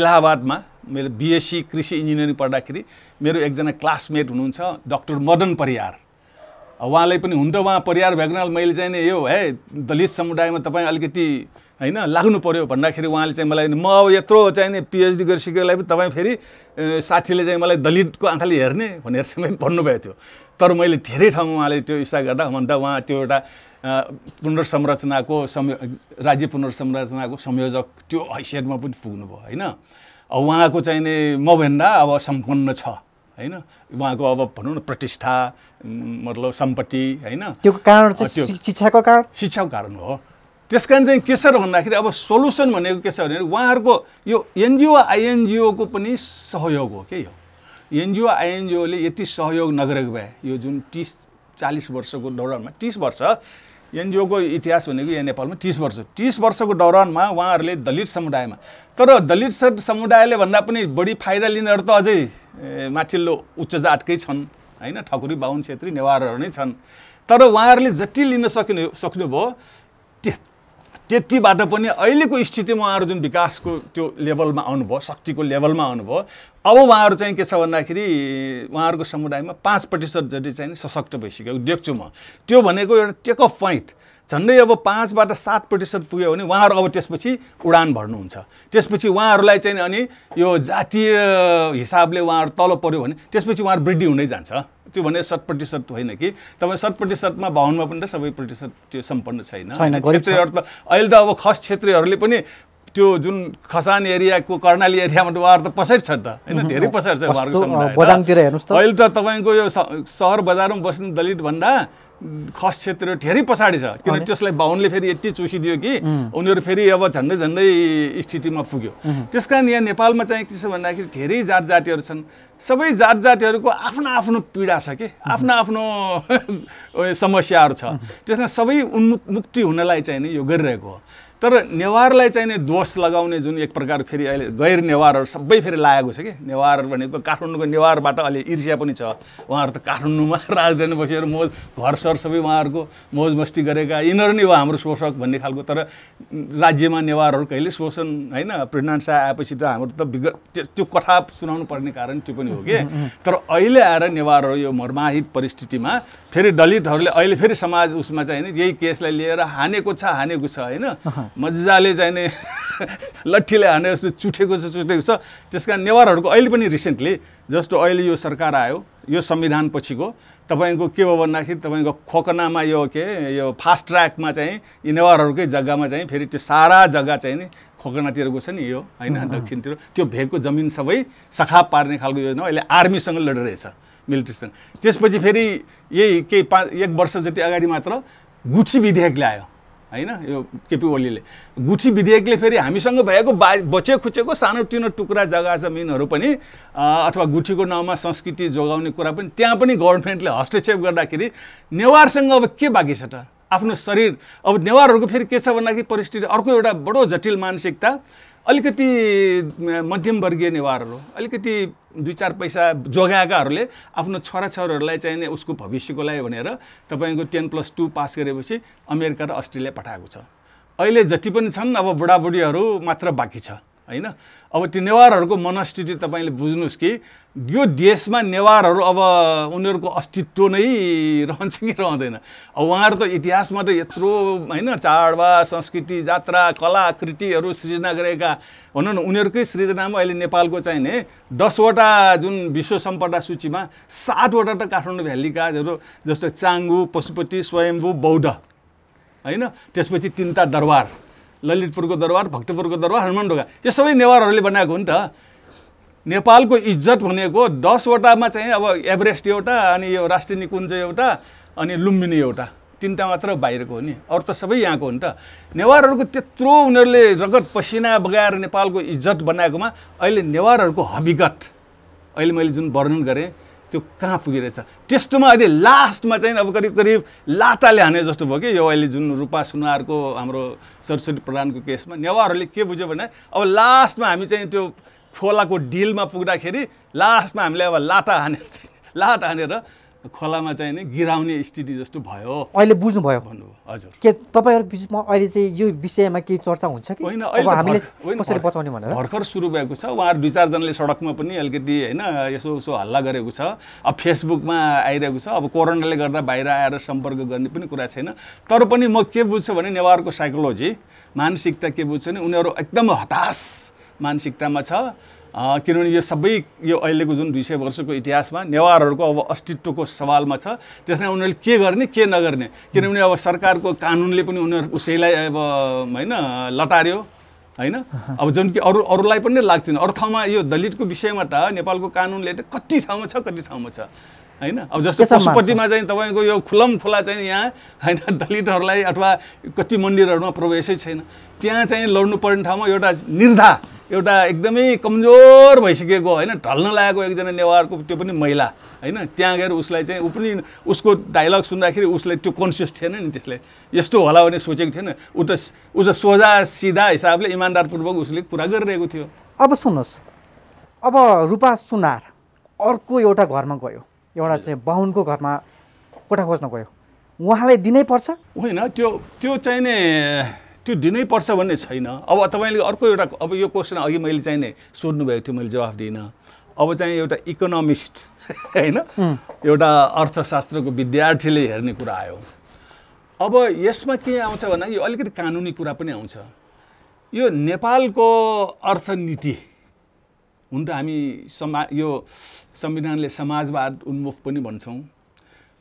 इलाहाबादमा मेरो बिएससी कृषि इन्जिनियरिङ पढ्दाखेरि मेरो एकजना क्लासमेट हुनुहुन्छ डक्टर मदन परिहार उहाँलाई पनि हुन त उहाँ परिवार भएको मैले चाहिँ नि यो है दलित समुदायमा तपाईँ अलिकति होइन लाग्नु पऱ्यो भन्दाखेरि उहाँले चाहिँ मलाई म अब यत्रो चाहिँ नि पिएचडी गरिसकेलाई पनि तपाईँ फेरि साथीले चाहिँ मलाई दलितको आँखाले हेर्ने भनेर समय भन्नुभएको थियो तर मैले धेरै ठाउँमा उहाँले त्यो इच्छा गर्दा भन्दा उहाँ त्यो एउटा पुनर्संरचनाको संयो राज्य पुनर्संरचनाको संयोजक त्यो हैसियतमा पनि पुग्नुभयो होइन उहाँको चाहिँ नि मभन्दा अब सम्पन्न छ होइन उहाँको अब भनौँ न प्रतिष्ठा मतलब सम्पत्ति होइन त्यो कारण चाहिँ शिक्षाको कारण शिक्षाको कारण हो त्यस कारण चाहिँ के छ र भन्दाखेरि अब सोल्युसन भनेको के छ भने उहाँहरूको यो एनजिओ आइएनजिओको पनि सहयोग हो के यो एनजिओ आइएनजिओले यति सहयोग नगरेको भए यो जुन तिस चालिस वर्षको दौरानमा तिस वर्ष एनजिओको इतिहास भनेको यहाँ नेपालमा तिस वर्ष तिस वर्षको दौरानमा उहाँहरूले दलित समुदायमा तर दलित समुदायले भन्दा पनि बढी फाइदा लिनेहरू त अझै माथिल्लो उच्च जातकै छन् होइन ठकुरी बाहुन छेत्री नेवारहरू नै छन् तर उहाँहरूले जति लिन सकिनु सक्नुभयो त्यतिबाट पनि अहिलेको स्थितिमा उहाँहरू जुन विकासको त्यो लेभलमा आउनुभयो शक्तिको लेभलमा आउनुभयो अब उहाँहरू चाहिँ के छ भन्दाखेरि उहाँहरूको समुदायमा पाँच प्रतिशत जति चाहिँ सशक्त भइसक्यो देख्छु म त्यो भनेको एउटा टेक अफ पोइन्ट झन्डै अब पाँचबाट सात प्रतिशत पुग्यो भने उहाँहरू अब त्यसपछि उडान भर्नुहुन्छ त्यसपछि उहाँहरूलाई चाहिँ अनि यो जातीय हिसाबले उहाँहरू तल पऱ्यो भने त्यसपछि उहाँहरू वृद्धि हुँदै जान्छ त्यो भने शत प्रतिशत होइन कि तपाईँ शत प्रतिशतमा भवनमा पनि त सबै प्रतिशत त्यो सम्पन्न छैन क्षेत्रीहरू त अहिले त अब खस क्षेत्रीयहरूले पनि त्यो जुन खसान एरियाको कर्णाली एरियामा उहाँहरू त पसेर छ त होइन धेरै पसेर छ उहाँहरूको अहिले त तपाईँको यो सहर बजारमा बस्ने दलित भन्दा खस क्षेत्र धेरै पछाडि छ किनभने त्यसलाई बाहुनले फेरि यति चुसिदियो कि उनीहरू फेरि अब झन्डै झन्डै स्थितिमा पुग्यो त्यस कारण यहाँ नेपालमा चाहिँ के छ भन्दाखेरि धेरै जात जातिहरू छन् सबै जात जातिहरूको आफ्नो आफ्नो पीडा छ कि आफ्नो आफ्नो समस्याहरू छ त्यस कारण सबै उन्मुक्ति हुनलाई चाहिँ नि यो गरिरहेको हो तर नेवारलाई चाहिँ नि दोष लगाउने जुन एक प्रकार फेरि अहिले गैर नेवारहरू सबै फेरि लागेको छ कि नेवार भनेको काठमाडौँको नेवारबाट अहिले ईर्ष्या पनि छ उहाँहरू त काठमाडौँमा राजधानी बसेर मोज घर सर सबै उहाँहरूको मौज मस्ती गरेका यिनीहरू नै हो हाम्रो शोषक भन्ने खालको तर राज्यमा नेवारहरू कहिले शोषण होइन पृथ्वीनारायण शाह आएपछि त हाम्रो त विगत त्यो कथा सुनाउनु पर्ने कारण त्यो पनि हो कि तर अहिले आएर नेवारहरू यो मर्माहित परिस्थितिमा फेरि दलितहरूले अहिले फेरि समाज उसमा चाहिँ होइन यही केसलाई लिएर हानेको छ हानेको छ होइन मजाले चाहिँ नि लट्ठीले हाने जस्तो चुठेको छ चुठेको छ त्यस कारण नेवारहरूको अहिले पनि रिसेन्टली जस्तो अहिले यो सरकार आयो यो संविधान पछिको तपाईँको के भयो भन्दाखेरि तपाईँको खोकनामा यो के यो फास्ट ट्र्याकमा चाहिँ यी नेवारहरूकै जग्गामा चाहिँ फेरि त्यो सारा जग्गा चाहिँ नि खोकनातिर गएको छ नि यो होइन दक्षिणतिर त्यो भेगको जमिन सबै सखाप पार्ने खालको योजना अहिले आर्मीसँग लडिरहेछ मिलिट्रीसँग त्यसपछि फेरि यही केही पाँच एक वर्ष जति अगाडि मात्र गुठी विधेयक ल्यायो होइन यो केपी ओलीले गुठी विधेयकले फेरि हामीसँग भएको बा बचे खुचेको सानोतिनो टुक्रा जग्गा जमिनहरू पनि अथवा गुठीको नाउँमा संस्कृति जोगाउने कुरा पनि त्यहाँ पनि गभर्मेन्टले हस्तक्षेप गर्दाखेरि नेवारसँग अब के बाँकी छ त आफ्नो शरीर अब नेवारहरूको फेरि के छ भन्दाखेरि परिस्थिति अर्को एउटा बडो जटिल मानसिकता अलिकति मध्यमवर्गीय नेवारहरू अलिकति दुई चार पैसा जोगाएकाहरूले आफ्नो छोराछोरीहरूलाई चाहिने उसको भविष्यको लागि भनेर तपाईँको टेन प्लस टू पास गरेपछि अमेरिका र अस्ट्रेलिया पठाएको छ अहिले जति पनि छन् अब बुढाबुढीहरू मात्र बाँकी छ होइन अब त्यो नेवारहरूको मनस्थिति तपाईँले बुझ्नुहोस् कि यो देशमा नेवारहरू अब उनीहरूको अस्तित्व नै रहन्छ कि रहँदैन अब उहाँहरू त इतिहासमा त यत्रो होइन चाडबाड संस्कृति जात्रा कला कृतिहरू सृजना गरेका भनौँ न उनीहरूकै सृजनामा अहिले नेपालको चाहिँ चाहिने दसवटा जुन विश्व सम्पदा सूचीमा सातवटा त काठमाडौँ भ्यालीकाहरू जस्तो चाङ्गु पशुपति स्वयम्भू बौद्ध होइन त्यसपछि तिनवटा दरबार ललितपुरको दरबार भक्तपुरको दरबार हनुमान ढोका यो सबै नेवारहरूले बनाएको हो नि त नेपालको इज्जत भनेको दसवटामा चाहिँ अब एभरेस्ट एउटा अनि यो राष्ट्रिय निकुञ्ज एउटा अनि लुम्बिनी एउटा तिनवटा मात्र बाहिरको हो नि अरू त सबै यहाँको हो नि त नेवारहरूको त्यत्रो उनीहरूले रगत पसिना बगाएर नेपालको इज्जत बनाएकोमा अहिले नेवारहरूको हविगत अहिले मैले जुन वर्णन गरेँ त्यो कहाँ पुगिरहेछ त्यस्तोमा अहिले लास्टमा चाहिँ अब करिब करिब लाताले हाने जस्तो भयो कि यो अहिले जुन रूपा सुनारको हाम्रो सरस्वती प्रधानको केसमा नेवारहरूले के बुझ्यो भने अब लास्टमा हामी चाहिँ त्यो खोलाको डिलमा पुग्दाखेरि लास्टमा हामीले अब लाटा हानेर चाहिँ लाटा हानेर खोलामा चाहिँ नि गिराउने स्थिति जस्तो भयो अहिले बुझ्नुभयो भन्नुभयो हजुर के तपाईँहरू बिचमा अहिले चाहिँ यो विषयमा केही चर्चा हुन्छ कि होइन हामीले कसरी बचाउने भनेर भर्खर सुरु भएको छ उहाँहरू दुई चारजनाले सडकमा पनि अलिकति होइन यसो उसो हल्ला गरेको छ अब फेसबुकमा आइरहेको छ अब कोरोनाले गर्दा बाहिर आएर सम्पर्क गर्ने पनि कुरा छैन तर पनि म के बुझ्छु भने नेवारको साइकोलोजी मानसिकता के बुझ्छु भने उनीहरू एकदम हताश मानसिकतामा छ किनभने यो सबै यो अहिलेको जुन दुई सय वर्षको इतिहासमा नेवारहरूको अब अस्तित्वको सवालमा छ त्यसमा उनीहरूले के गर्ने के नगर्ने किनभने अब सरकारको कानुनले पनि उनीहरू उसैलाई अब होइन लटार्यो होइन अब जुन कि अरू अरूलाई पनि लाग्थेन अरू ठाउँमा यो दलितको विषयमा त नेपालको कानुनले त कति ठाउँमा छ कति ठाउँमा छ होइन अब जस्तो पशुपट्टिमा चाहिँ तपाईँको यो खुलम खुला चाहिँ यहाँ होइन दलितहरूलाई अथवा कति मन्दिरहरूमा प्रवेशै छैन त्यहाँ चाहिँ लड्नु पर्ने ठाउँमा एउटा निर्धा एउटा एकदमै कमजोर भइसकेको होइन ढल्न लागेको एकजना नेवारको त्यो पनि महिला होइन त्यहाँ गएर उसलाई चाहिँ ऊ पनि उसको डायलग सुन्दाखेरि उसले त्यो कन्सियस थिएन नि त्यसले यस्तो होला भने सोचेको थिएन ऊ त ऊ त सोझा सिधा हिसाबले इमान्दारपूर्वक उसले कुरा गरिरहेको थियो अब सुन्नुहोस् अब रूपा सुनार अर्को एउटा घरमा गयो एउटा चाहिँ बाहुनको घरमा कोठा खोज्न गयो उहाँलाई दिनै पर्छ होइन त्यो त्यो चाहिँ नि त्यो दिनै पर्छ भन्ने छैन अब तपाईँले अर्को एउटा अब यो क्वेसन अघि मैले चाहिँ नि सोध्नुभएको थियो मैले जवाफ दिइनँ अब चाहिँ एउटा इकोनोमिस्ट होइन एउटा अर्थशास्त्रको विद्यार्थीले हेर्ने कुरा आयो अब यसमा के आउँछ भन्दा यो अलिकति कानुनी कुरा पनि आउँछ यो नेपालको अर्थनीति हुन त हामी समा यो संविधानले समाजवाद उन्मुख पनि भन्छौँ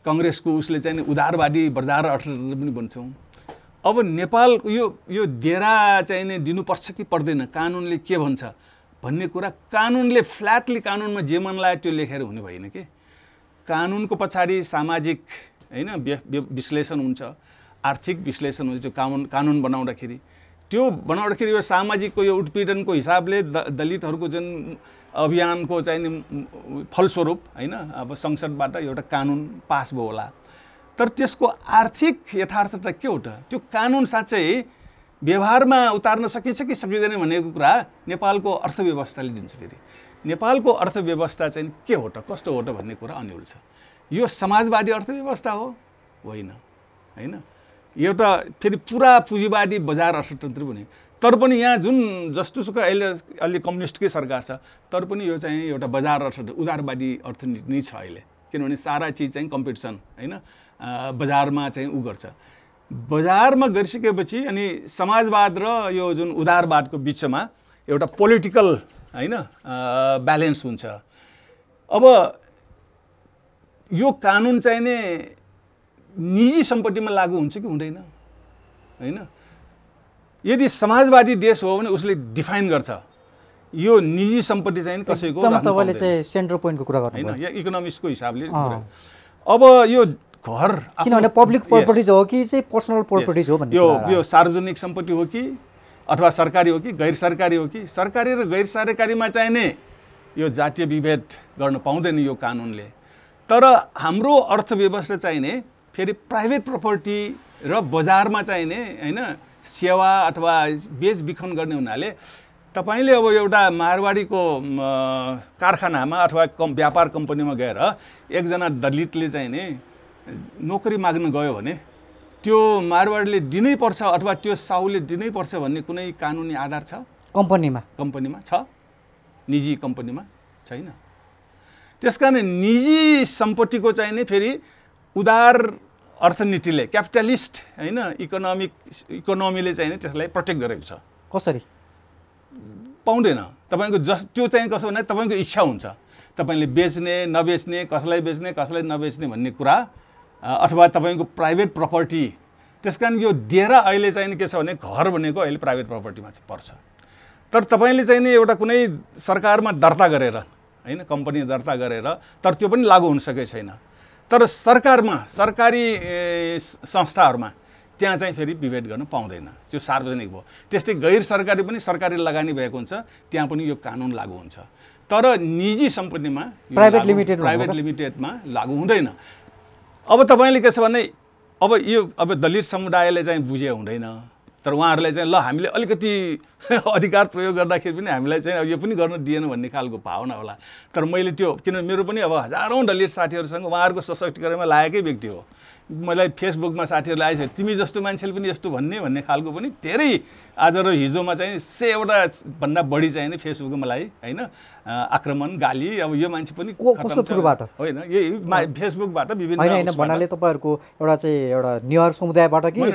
कङ्ग्रेसको उसले चाहिँ उदारवादी बजार अर्थतन्त्र पनि भन्छौँ अब नेपालको यो यो डेरा चाहिँ नि दिनुपर्छ कि पर्दैन कानुनले के भन्छ भन्ने कुरा कानुनले फ्ल्याटली कानुनमा जे मन लाग्यो त्यो लेखेर हुने भएन कि कानुनको पछाडि सामाजिक होइन विश्लेषण हुन्छ आर्थिक विश्लेषण हुन्छ त्यो कानुन कानुन बनाउँदाखेरि त्यो बनाउँदाखेरि यो सामाजिकको यो उत्पीडनको हिसाबले द दलितहरूको जुन अभियानको चाहिँ फलस्वरूप होइन अब संसदबाट एउटा कानुन पास भयो होला तर त्यसको आर्थिक यथार्थता के हो त त्यो कानुन साँच्चै व्यवहारमा उतार्न सकिन्छ कि सकिँदैन भनेको कुरा नेपालको अर्थव्यवस्थाले दिन्छ फेरि नेपालको अर्थव्यवस्था चाहिँ के हो त कस्तो हो त भन्ने कुरा अन्यल छ यो समाजवादी अर्थव्यवस्था हो होइन होइन एउटा फेरि पुरा पुँजीवादी बजार अर्थतन्त्र पनि तर पनि यहाँ जुन जस्तोसुकै अहिले अहिले कम्युनिस्टकै सरकार छ तर पनि यो चाहिँ एउटा बजार अर्थतन्त्र उदारवादी अर्थनीति नै छ अहिले किनभने सारा चिज चाहिँ कम्पिटिसन होइन बजारमा चाहिँ उ गर्छ बजारमा गरिसकेपछि अनि समाजवाद र यो जुन उदारवादको बिचमा एउटा पोलिटिकल होइन ब्यालेन्स हुन्छ अब यो कानुन चाहिँ नै निजी सम्पत्तिमा लागु हुन्छ कि हुँदैन होइन यदि समाजवादी देश हो भने उसले डिफाइन गर्छ यो निजी सम्पत्ति चाहिँ कसैको तपाईँले चाहिँ सेन्ट्रल पोइन्टको कुरा गर्नु होइन या इकोनोमिक्सको हिसाबले अब यो घर किनभने पब्लिक प्रपर्टिज हो कि चाहिँ पर्सनल प्रपर्टिज हो भन्ने यो यो सार्वजनिक सम्पत्ति हो कि अथवा सरकारी हो कि गैर सरकारी हो कि सरकारी र गैर सरकारीमा चाहिने यो जातीय विभेद गर्न पाउँदैन यो कानुनले तर हाम्रो अर्थव्यवस्था चाहिने के अरे प्राइभेट प्रपर्टी र बजारमा चाहिने होइन सेवा अथवा बेचबिखन गर्ने हुनाले तपाईँले अब एउटा मारवाडीको कारखानामा अथवा कम व्यापार कम्पनीमा गएर एकजना दलितले चाहिँ नि नोकरी माग्न गयो भने त्यो मारवाडीले दिनैपर्छ अथवा त्यो साहुले दिनैपर्छ भन्ने कुनै कानुनी आधार छ कम्पनीमा कम्पनीमा छ निजी कम्पनीमा छैन त्यस कारण निजी सम्पत्तिको चाहिँ नि फेरि उदार अर्थनीतिले क्यापिटलिस्ट होइन इकोनोमिक इकोनोमीले चाहिँ त्यसलाई प्रोटेक्ट गरेको छ कसरी पाउँदैन तपाईँको जस त्यो चाहिँ कसो भने तपाईँको इच्छा हुन्छ तपाईँले बेच्ने नबेच्ने कसलाई बेच्ने कसलाई नबेच्ने भन्ने कुरा अथवा तपाईँको प्राइभेट प्रपर्टी त्यस कारण यो डेरा अहिले चाहिँ के छ भने घर भनेको अहिले प्राइभेट प्रपर्टीमा चाहिँ पर्छ तर तपाईँले चाहिँ नि एउटा कुनै सरकारमा दर्ता गरेर होइन कम्पनी दर्ता गरेर तर त्यो पनि लागु हुन सकेको छैन तर सरकारमा सरकारी संस्थाहरूमा त्यहाँ चाहिँ फेरि विभेद गर्न पाउँदैन त्यो सार्वजनिक भयो त्यस्तै गैर सरकारी पनि सरकारी लगानी भएको हुन्छ त्यहाँ पनि यो कानुन लागु हुन्छ तर निजी सम्पत्तिमा प्राइभेट लिमिटेड प्राइभेट लिमिटेडमा लागु हुँदैन अब तपाईँले के छ भने अब यो अब दलित समुदायले चाहिँ बुझे हुँदैन तर उहाँहरूलाई चाहिँ ल हामीले अलिकति अधिकार प्रयोग गर्दाखेरि पनि हामीलाई चाहिँ अब यो पनि गर्न दिएन भन्ने खालको भावना होला तर मैले त्यो किनभने मेरो पनि अब हजारौँ दलित साथीहरूसँग उहाँहरूको सशक्तिकरणमा लागेकै व्यक्ति हो मलाई फेसबुकमा साथीहरूले आइसक्यो तिमी जस्तो मान्छेले पनि यस्तो भन्ने भन्ने खालको पनि धेरै आज र हिजोमा चाहिँ सयवटा भन्दा बढी चाहिँ फेसबुकमा मलाई होइन आक्रमण गाली अब यो मान्छे पनि कसको थ्रुबाट होइन यही फेसबुकबाट विभिन्न होइन भन्नाले तपाईँहरूको एउटा चाहिँ एउटा नेवार समुदायबाट कि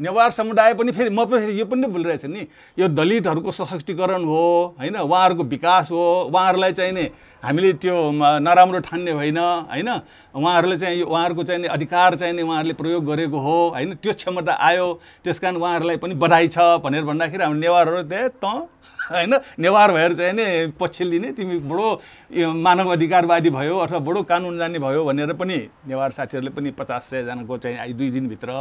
नेवार समुदाय पनि फेरि म पनि यो पनि भुलिरहेछ नि यो दलितहरूको सशक्तिकरण हो होइन उहाँहरूको विकास हो उहाँहरूलाई चाहिने हामीले त्यो नराम्रो ठान्ने होइन होइन उहाँहरूले चाहिँ उहाँहरूको नि अधिकार चाहिँ नि उहाँहरूले प्रयोग गरेको हो होइन त्यो क्षमता आयो त्यस कारण उहाँहरूलाई पनि बधाई छ भनेर भन्दाखेरि हाम्रो नेवारहरू त्यहाँ त होइन नेवार भएर चाहिँ नि पछि लिने तिमी बडो मानव अधिकारवादी भयो अथवा बडो कानुन जाने भयो भनेर पनि नेवार साथीहरूले पनि पचास सयजनाको चाहिँ दुई दिनभित्र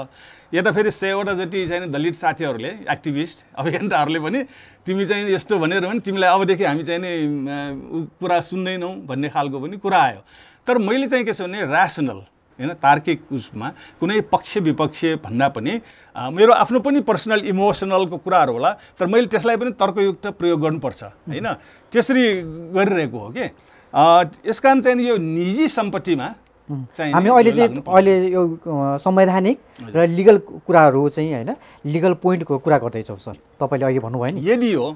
यता फेरि सयवटा जति चाहिँ दलित साथीहरूले एक्टिभिस्ट अभियन्ताहरूले पनि तिमी चाहिँ यस्तो भनेर भने तिमीलाई अबदेखि हामी चाहिँ नि कुरा सुन्दैनौ भन्ने खालको पनि कुरा आयो तर मैले चाहिँ के छ भने ऱ्यासनल होइन तार्किक उसमा कुनै पक्ष विपक्ष भन्दा पनि मेरो आफ्नो पनि पर्सनल इमोसनलको कुराहरू होला तर मैले त्यसलाई पनि तर्कयुक्त प्रयोग गर्नुपर्छ होइन त्यसरी गरिरहेको हो कि यस कारण चाहिँ यो निजी सम्पत्तिमा हामी अहिले चाहिँ अहिले यो संवैधानिक र लिगल कुराहरू चाहिँ होइन लिगल पोइन्टको कुरा गर्दैछौँ सर तपाईँले अघि भन्नुभयो नि यदि हो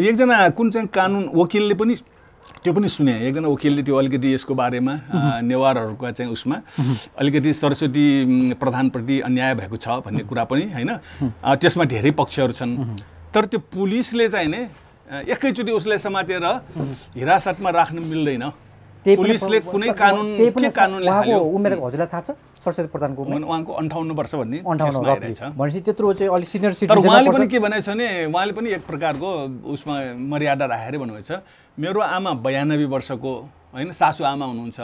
एकजना कुन चाहिँ कानुन वकिलले पनि त्यो पनि सुने एकजना वकिलले त्यो अलिकति यसको बारेमा नेवारहरूका चाहिँ उसमा अलिकति सरस्वती प्रधानप्रति अन्याय भएको छ भन्ने कुरा पनि होइन त्यसमा धेरै पक्षहरू छन् तर त्यो पुलिसले चाहिँ नै एकैचोटि उसलाई समातेर हिरासतमा राख्नु मिल्दैन पुलिसले कुनै कानुन के कानुन उहाँको उमेर हजुरलाई थाहा छ सरस्वती प्रधानको उहाँको अन्ठाउन्न वर्ष भन्ने अन्ठाउन्न भनेपछि त्यत्रो चाहिँ अलिक सिनियर सिटिजन उहाँले पनि के भनेको छ भने उहाँले पनि एक प्रकारको उसमा मर्यादा राखेर भन्नुभएको छ मेरो आमा बयानब्बे वर्षको होइन सासु आमा हुनुहुन्छ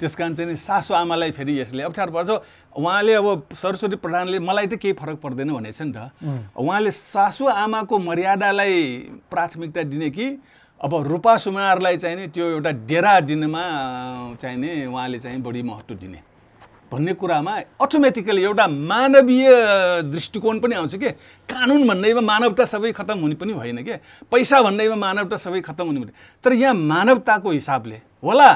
त्यस कारण चाहिँ सासु आमालाई फेरि यसले अप्ठ्यारो पर्छ उहाँले अब सरस्वती प्रधानले मलाई त केही फरक पर्दैन भनेछ नि त उहाँले सासु आमाको मर्यादालाई प्राथमिकता दिने कि अब रूपा सुमारलाई चाहिँ नि त्यो एउटा डेरा दिनमा नि उहाँले चाहिँ बढी महत्त्व दिने भन्ने कुरामा अटोमेटिकली एउटा मानवीय दृष्टिकोण पनि आउँछ कि कानुन भन्दैमा मानवता सबै खत्तम हुने पनि होइन के पैसा भन्दैमा मानवता सबै खत्तम हुने पनि तर यहाँ मानवताको हिसाबले होला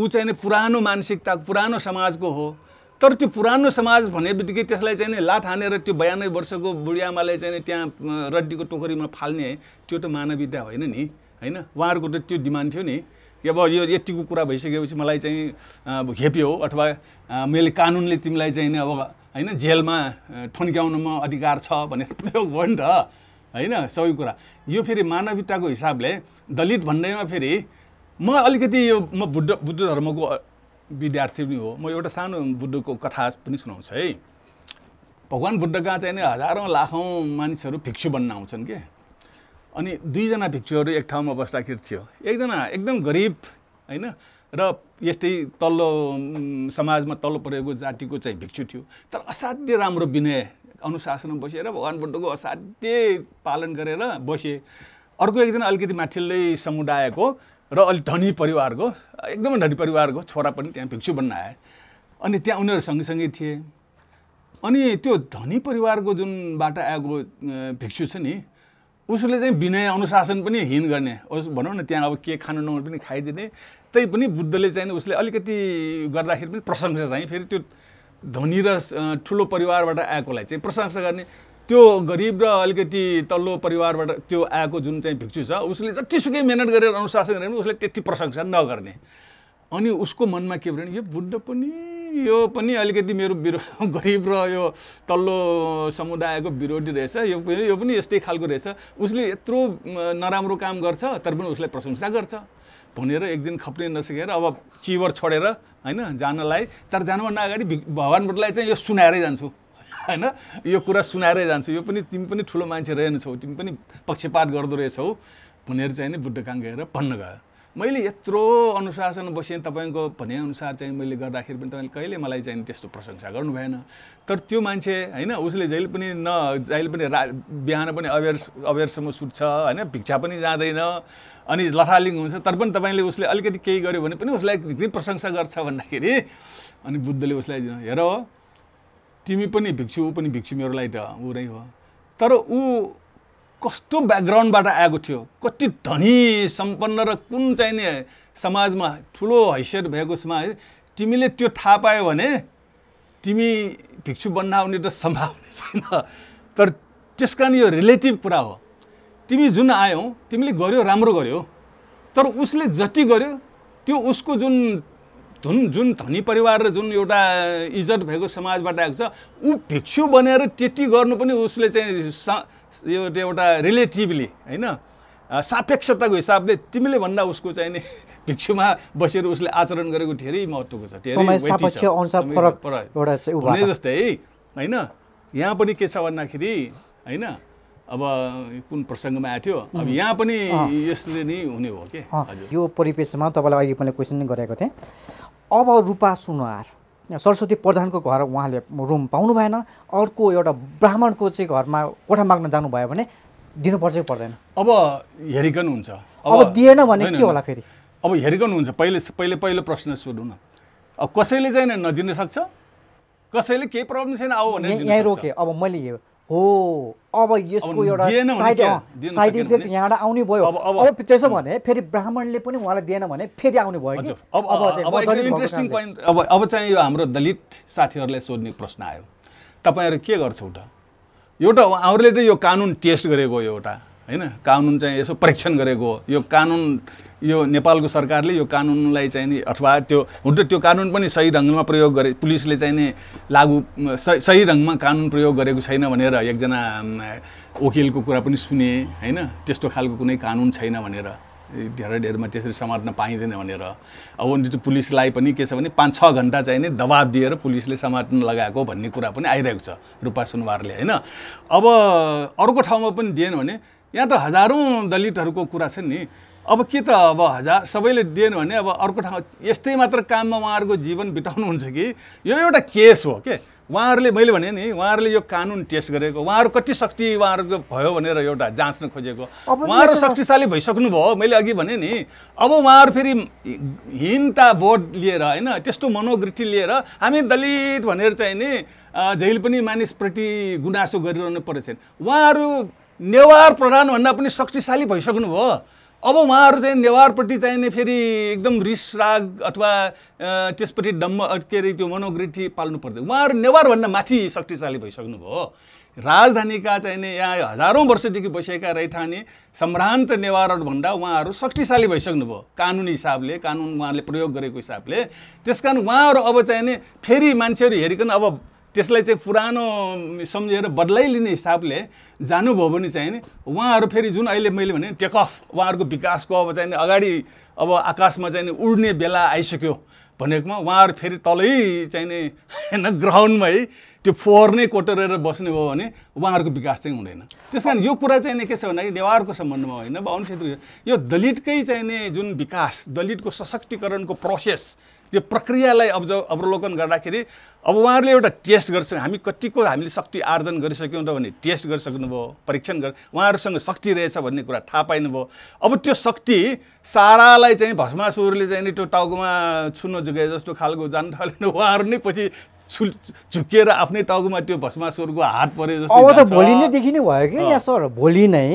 ऊ चाहिँ नि पुरानो मानसिकता पुरानो समाजको हो तर त्यो पुरानो समाज भन्ने बित्तिकै त्यसलाई चाहिँ नि लात हानेर त्यो बयानब्बे वर्षको बुढियामालाई चाहिँ त्यहाँ रड्डीको टोकरीमा फाल्ने त्यो त मानवीयता होइन नि होइन उहाँहरूको त त्यो डिमान्ड थियो नि कि अब यो यतिको कुरा भइसकेपछि मलाई चाहिँ घेप्यो अथवा मैले कानुनले तिमीलाई चाहिँ अब होइन जेलमा ठन्क्याउनुमा अधिकार छ भनेर प्रयोग भयो नि त होइन सबै कुरा यो फेरि मानवीयताको हिसाबले दलित भन्नेमा फेरि म अलिकति यो म बुद्ध बुद्ध धर्मको विद्यार्थी पनि हो म एउटा सानो बुद्धको कथा पनि सुनाउँछु है भगवान् बुद्धका चाहिँ हजारौँ लाखौँ मानिसहरू भिक्षु बन्न आउँछन् के अनि दुईजना भिक्षुहरू एक ठाउँमा बस्दाखेरि थियो एकजना एकदम गरिब होइन र यस्तै तल्लो समाजमा तल्लो परेको जातिको चाहिँ भिक्षु थियो तर असाध्य राम्रो विनय अनुशासनमा बसेर भगवान् बुद्धको असाध्य पालन गरेर बसे अर्को एकजना अलिकति माथिल्लै समुदायको र अलिक धनी परिवारको एकदमै धनी परिवारको छोरा पनि त्यहाँ भिक्षु बन्न आए अनि त्यहाँ उनीहरू सँगसँगै थिए अनि त्यो धनी परिवारको जुनबाट आएको भिक्षु छ नि उसले चाहिँ विनय अनुशासन पनि हिन गर्ने उस भनौँ न त्यहाँ अब के खानु नहुनु पनि खाइदिने तै पनि बुद्धले चाहिँ उसले अलिकति गर्दाखेरि पनि प्रशंसा चाहिँ फेरि त्यो धनी र ठुलो परिवारबाट आएकोलाई चाहिँ प्रशंसा गर्ने त्यो गरिब र अलिकति तल्लो परिवारबाट त्यो आएको जुन चाहिँ भिक्षु छ उसले जतिसुकै मिहिनेत गरेर अनुशासन गरे पनि उसले त्यति प्रशंसा नगर्ने अनि उसको मनमा के भन्यो यो बुद्ध पनि यो पनि अलिकति मेरो विरो गरिब र यो तल्लो समुदायको विरोधी रहेछ यो पनि यो पनि यस्तै खालको रहेछ उसले यत्रो नराम्रो काम गर्छ तर पनि उसलाई प्रशंसा गर्छ भनेर एक दिन खप्ने नसकेर अब चिवर छोडेर होइन जानलाई तर जानुभन्दा अगाडि भगवान्लाई चाहिँ यो सुनाएरै जान्छु होइन यो कुरा सुनाएरै जान्छु यो पनि तिमी पनि ठुलो मान्छे रहेनछौ तिमी पनि पक्षपात गर्दो रहेछौ भनेर चाहिँ नि बुद्धकाङ गएर भन्न गयो मैले यत्रो अनुशासन बसेँ तपाईँको भनेअनुसार चाहिँ मैले गर्दाखेरि पनि तपाईँले कहिले मलाई चाहिँ त्यस्तो प्रशंसा गर्नु भएन तर त्यो मान्छे होइन उसले जहिले पनि न जहिले पनि रा बिहान पनि अवेर अवेरसम्म सुत्छ होइन भिक्षा पनि जाँदैन अनि लथालिङ हुन्छ तर पनि तपाईँले उसले अलिकति केही गर्यो भने पनि उसलाई प्रशंसा गर्छ भन्दाखेरि अनि बुद्धले उसलाई हेर तिमी पनि भिक्षु ऊ पनि भिक्षु मेरोलाई त नै हो तर ऊ कस्तो ब्याकग्राउन्डबाट आएको थियो कति धनी सम्पन्न र कुन चाहिने समाजमा ठुलो हैसियत भएको समाज तिमीले त्यो थाहा पायो भने तिमी भिक्षु बन्न आउने त सम्भावना छैन तर त्यस कारण यो रिलेटिभ कुरा हो तिमी जुन आयौ तिमीले गर्यो राम्रो गर्यो तर उसले जति गर्यो त्यो उसको जुन धुन जुन धनी परिवार र जुन एउटा इज्जत भएको समाजबाट आएको छ ऊ भिक्षु बनेर त्यति गर्नु पनि उसले चाहिँ यो एउटा रिलेटिभली होइन सापेक्षताको हिसाबले तिमीले भन्दा उसको चाहिँ नि भिक्षुमा बसेर उसले आचरण गरेको धेरै महत्त्वको छ भने जस्तै होइन यहाँ पनि के छ भन्दाखेरि होइन अब कुन प्रसङ्गमा आएको थियो अब यहाँ पनि यसले नै हुने हो कि यो परिपेक्षमा तपाईँलाई अघि मैले क्वेसन गरेको थिएँ अब रूपा सुनवार सरस्वती प्रधानको घर उहाँले रुम पाउनु भएन अर्को एउटा ब्राह्मणको चाहिँ घरमा कोठा माग्न जानुभयो भने दिनुपर्छ कि पर्दैन अब हेरिकन हुन्छ अब दिएन भने के होला फेरि अब हेरिकन हुन्छ पहिले पहिले पहिलो प्रश्न सोधौँ न अब कसैले चाहिँ नदिन सक्छ कसैले केही प्रब्लम छैन आऊ भने यहीँ रोके अब मैले यो हो अब यसको एउटा साइड इफेक्ट यहाँबाट आउने भयो अब त्यसो भने फेरि ब्राह्मणले पनि उहाँलाई दिएन भने फेरि आउने भयो अब इन्ट्रेस्टिङ पोइन्ट अब अब चाहिँ यो हाम्रो दलित साथीहरूलाई सोध्ने प्रश्न आयो तपाईँहरू के गर्छौ त एउटा हाम्रोले त यो कानुन टेस्ट गरेको एउटा होइन कानुन चाहिँ यसो परीक्षण गरेको हो यो कानुन यो नेपालको सरकारले यो कानुनलाई चाहिँ नि अथवा त्यो हुन त त्यो कानुन पनि सही ढङ्गमा प्रयोग गरे पुलिसले चाहिँ नि लागु सही सही ढङ्गमा कानुन प्रयोग गरेको छैन भनेर एकजना वकिलको कुरा पनि सुने होइन त्यस्तो खालको कुनै कानुन छैन भनेर धेरै ढेरमा त्यसरी समात्न पाइँदैन भनेर अब त्यो पुलिसलाई पनि के छ भने पाँच छ घन्टा चाहिँ नि दबाब दिएर पुलिसले समात्न लगाएको भन्ने कुरा पनि आइरहेको छ रूपा सुनवारले होइन अब अर्को ठाउँमा पनि दिएन भने यहाँ त हजारौँ दलितहरूको कुरा छ नि अब के त अब हजार सबैले दिएन भने अब अर्को ठाउँ यस्तै मात्र काममा उहाँहरूको जीवन बिताउनुहुन्छ कि यो एउटा केस हो के उहाँहरूले मैले भने नि उहाँहरूले यो कानुन टेस्ट गरेको उहाँहरू कति शक्ति उहाँहरूको भयो भनेर एउटा जाँच्न खोजेको उहाँहरू शक्तिशाली भइसक्नुभयो मैले अघि भने नि अब उहाँहरू फेरि हिनता बोर्ड लिएर होइन त्यस्तो मनोवृत्ति लिएर हामी दलित भनेर चाहिँ नि जहिले पनि मानिसप्रति गुनासो गरिरहनु परेछन् उहाँहरू नेवार प्रधानभन्दा पनि शक्तिशाली भइसक्नुभयो अब उहाँहरू चाहिँ नेवारपट्टि चाहिने फेरि एकदम रिस राग अथवा त्यसपट्टि डम्ब के अरे त्यो मनोवृत्ति पाल्नु पर्दैन उहाँहरू नेवारभन्दा माथि शक्तिशाली भइसक्नुभयो राजधानीका चाहिने यहाँ हजारौँ वर्षदेखि बसेका रैठाने सम्भ्रान्त नेवारहरूभन्दा उहाँहरू शक्तिशाली भइसक्नुभयो कानुन हिसाबले कानुन उहाँहरूले प्रयोग गरेको हिसाबले त्यस कारण उहाँहरू अब चाहिने फेरि मान्छेहरू हेरिकन अब त्यसलाई चाहिँ पुरानो सम्झेर बदलाइ लिने हिसाबले जानुभयो भने चाहिँ नि उहाँहरू फेरि जुन अहिले मैले भने टेक अफ उहाँहरूको विकासको अब चाहिँ अगाडि अब आकाशमा चाहिँ उड्ने बेला आइसक्यो भनेकोमा उहाँहरू फेरि तलै चाहिने होइन ग्राउन्डमै त्यो फोहोर नै कोटरेर बस्ने हो भने उहाँहरूको विकास चाहिँ हुँदैन त्यस कारण यो कुरा चाहिँ के छ भन्दाखेरि नेवारको सम्बन्धमा होइन बाहुन क्षेत्र यो दलितकै चाहिने जुन विकास दलितको सशक्तिकरणको प्रोसेस त्यो प्रक्रियालाई अब अवलोकन गर्दाखेरि अब उहाँहरूले एउटा टेस्ट गर्छ हामी कतिको हामीले शक्ति आर्जन गरिसक्यौँ त भने टेस्ट गरिसक्नुभयो परीक्षण गर उहाँहरूसँग शक्ति रहेछ भन्ने कुरा थाहा पाइनुभयो अब त्यो शक्ति सारालाई चाहिँ भस्मासुरले चाहिँ नि त्यो टाउकोमा छुन झुके जस्तो खालको जान थालेन उहाँहरू नै पछि छु झुकिएर आफ्नै टाउकोमा त्यो भस्मासुरको हात परे जस्तो अब त भोलि नैदेखि नै भयो कि यहाँ सर भोलि नै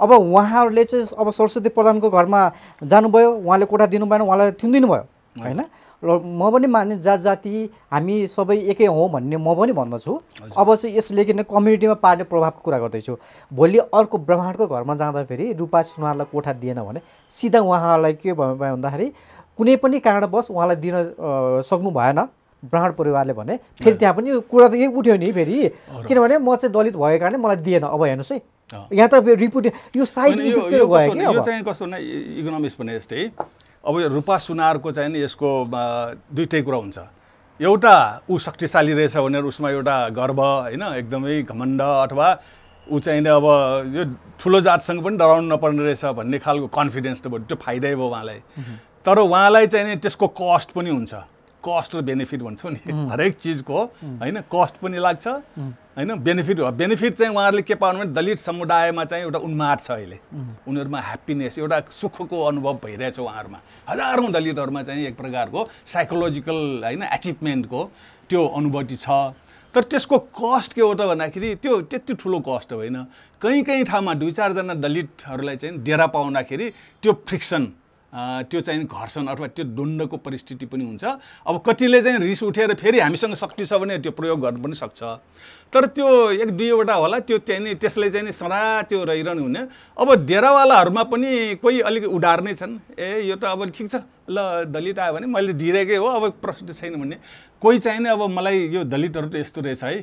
अब उहाँहरूले चाहिँ अब सरस्वती प्रधानको घरमा जानुभयो उहाँले कोठा दिनु भएन उहाँलाई थुनिदिनु भयो होइन म पनि मान्ने जात जाति हामी सबै एकै हौँ भन्ने म पनि भन्दछु अब चाहिँ यसले किन कम्युनिटीमा पार्ने प्रभावको कुरा गर्दैछु भोलि अर्को ब्रह्माण्डको घरमा जाँदाखेरि रूपा सुनारलाई कोठा दिएन भने सिधा उहाँलाई के भयो भन्दाखेरि कुनै पनि कारणवश उहाँलाई दिन सक्नु भएन ब्राह्मण परिवारले भने फेरि त्यहाँ पनि कुरा त यही उठ्यो नि फेरि किनभने म चाहिँ दलित भएको कारणले मलाई दिएन अब हेर्नुहोस् है यहाँ त रिपोर्ट यो साइड गयो चाहिँ कस्तो इकोनोमिक्स भने जस्तै अब यो रूपा सुनारको चाहिँ नि यसको दुइटै कुरा हुन्छ एउटा ऊ शक्तिशाली रहेछ भनेर उसमा एउटा गर्व होइन एकदमै घमण्ड अथवा ऊ चाहिँ अब यो ठुलो जातसँग पनि डराउनु नपर्ने रहेछ भन्ने खालको कन्फिडेन्स त भयो त्यो फाइदै भयो उहाँलाई तर उहाँलाई चाहिँ नि त्यसको कस्ट पनि हुन्छ कस्ट र बेनिफिट भन्छौँ नि हरेक चिजको होइन कस्ट पनि लाग्छ होइन बेनिफिट बेनिफिट चाहिँ उहाँहरूले के पाउनु भने दलित समुदायमा चाहिँ एउटा उन्माद छ अहिले उनीहरूमा ह्याप्पिनेस एउटा सुखको अनुभव भइरहेछ उहाँहरूमा हजारौँ दलितहरूमा चाहिँ एक प्रकारको साइकोलोजिकल होइन एचिभमेन्टको त्यो अनुभूति छ तर त्यसको कस्ट के हो त भन्दाखेरि त्यो त्यति ठुलो कस्ट होइन कहीँ कहीँ ठाउँमा दुई चारजना दलितहरूलाई चाहिँ डेरा पाउँदाखेरि त्यो फ्रिक्सन त्यो चाहिँ घर्षण अथवा त्यो दण्डको परिस्थिति पनि हुन्छ अब कतिले चाहिँ रिस उठेर फेरि हामीसँग शक्ति छ भने त्यो प्रयोग गर्नु पनि सक्छ तर त्यो एक दुईवटा होला त्यो चाहिँ नि त्यसले चाहिँ नि सदा त्यो रहिरहनु हुने अब डेरावालाहरूमा पनि कोही अलिक उडार नै छन् ए यो त अब ठिक छ ल दलित आयो भने मैले ढिरेकै हो अब प्रश्न छैन भने कोही चाहिँ नि अब मलाई यो दलितहरू त यस्तो रहेछ है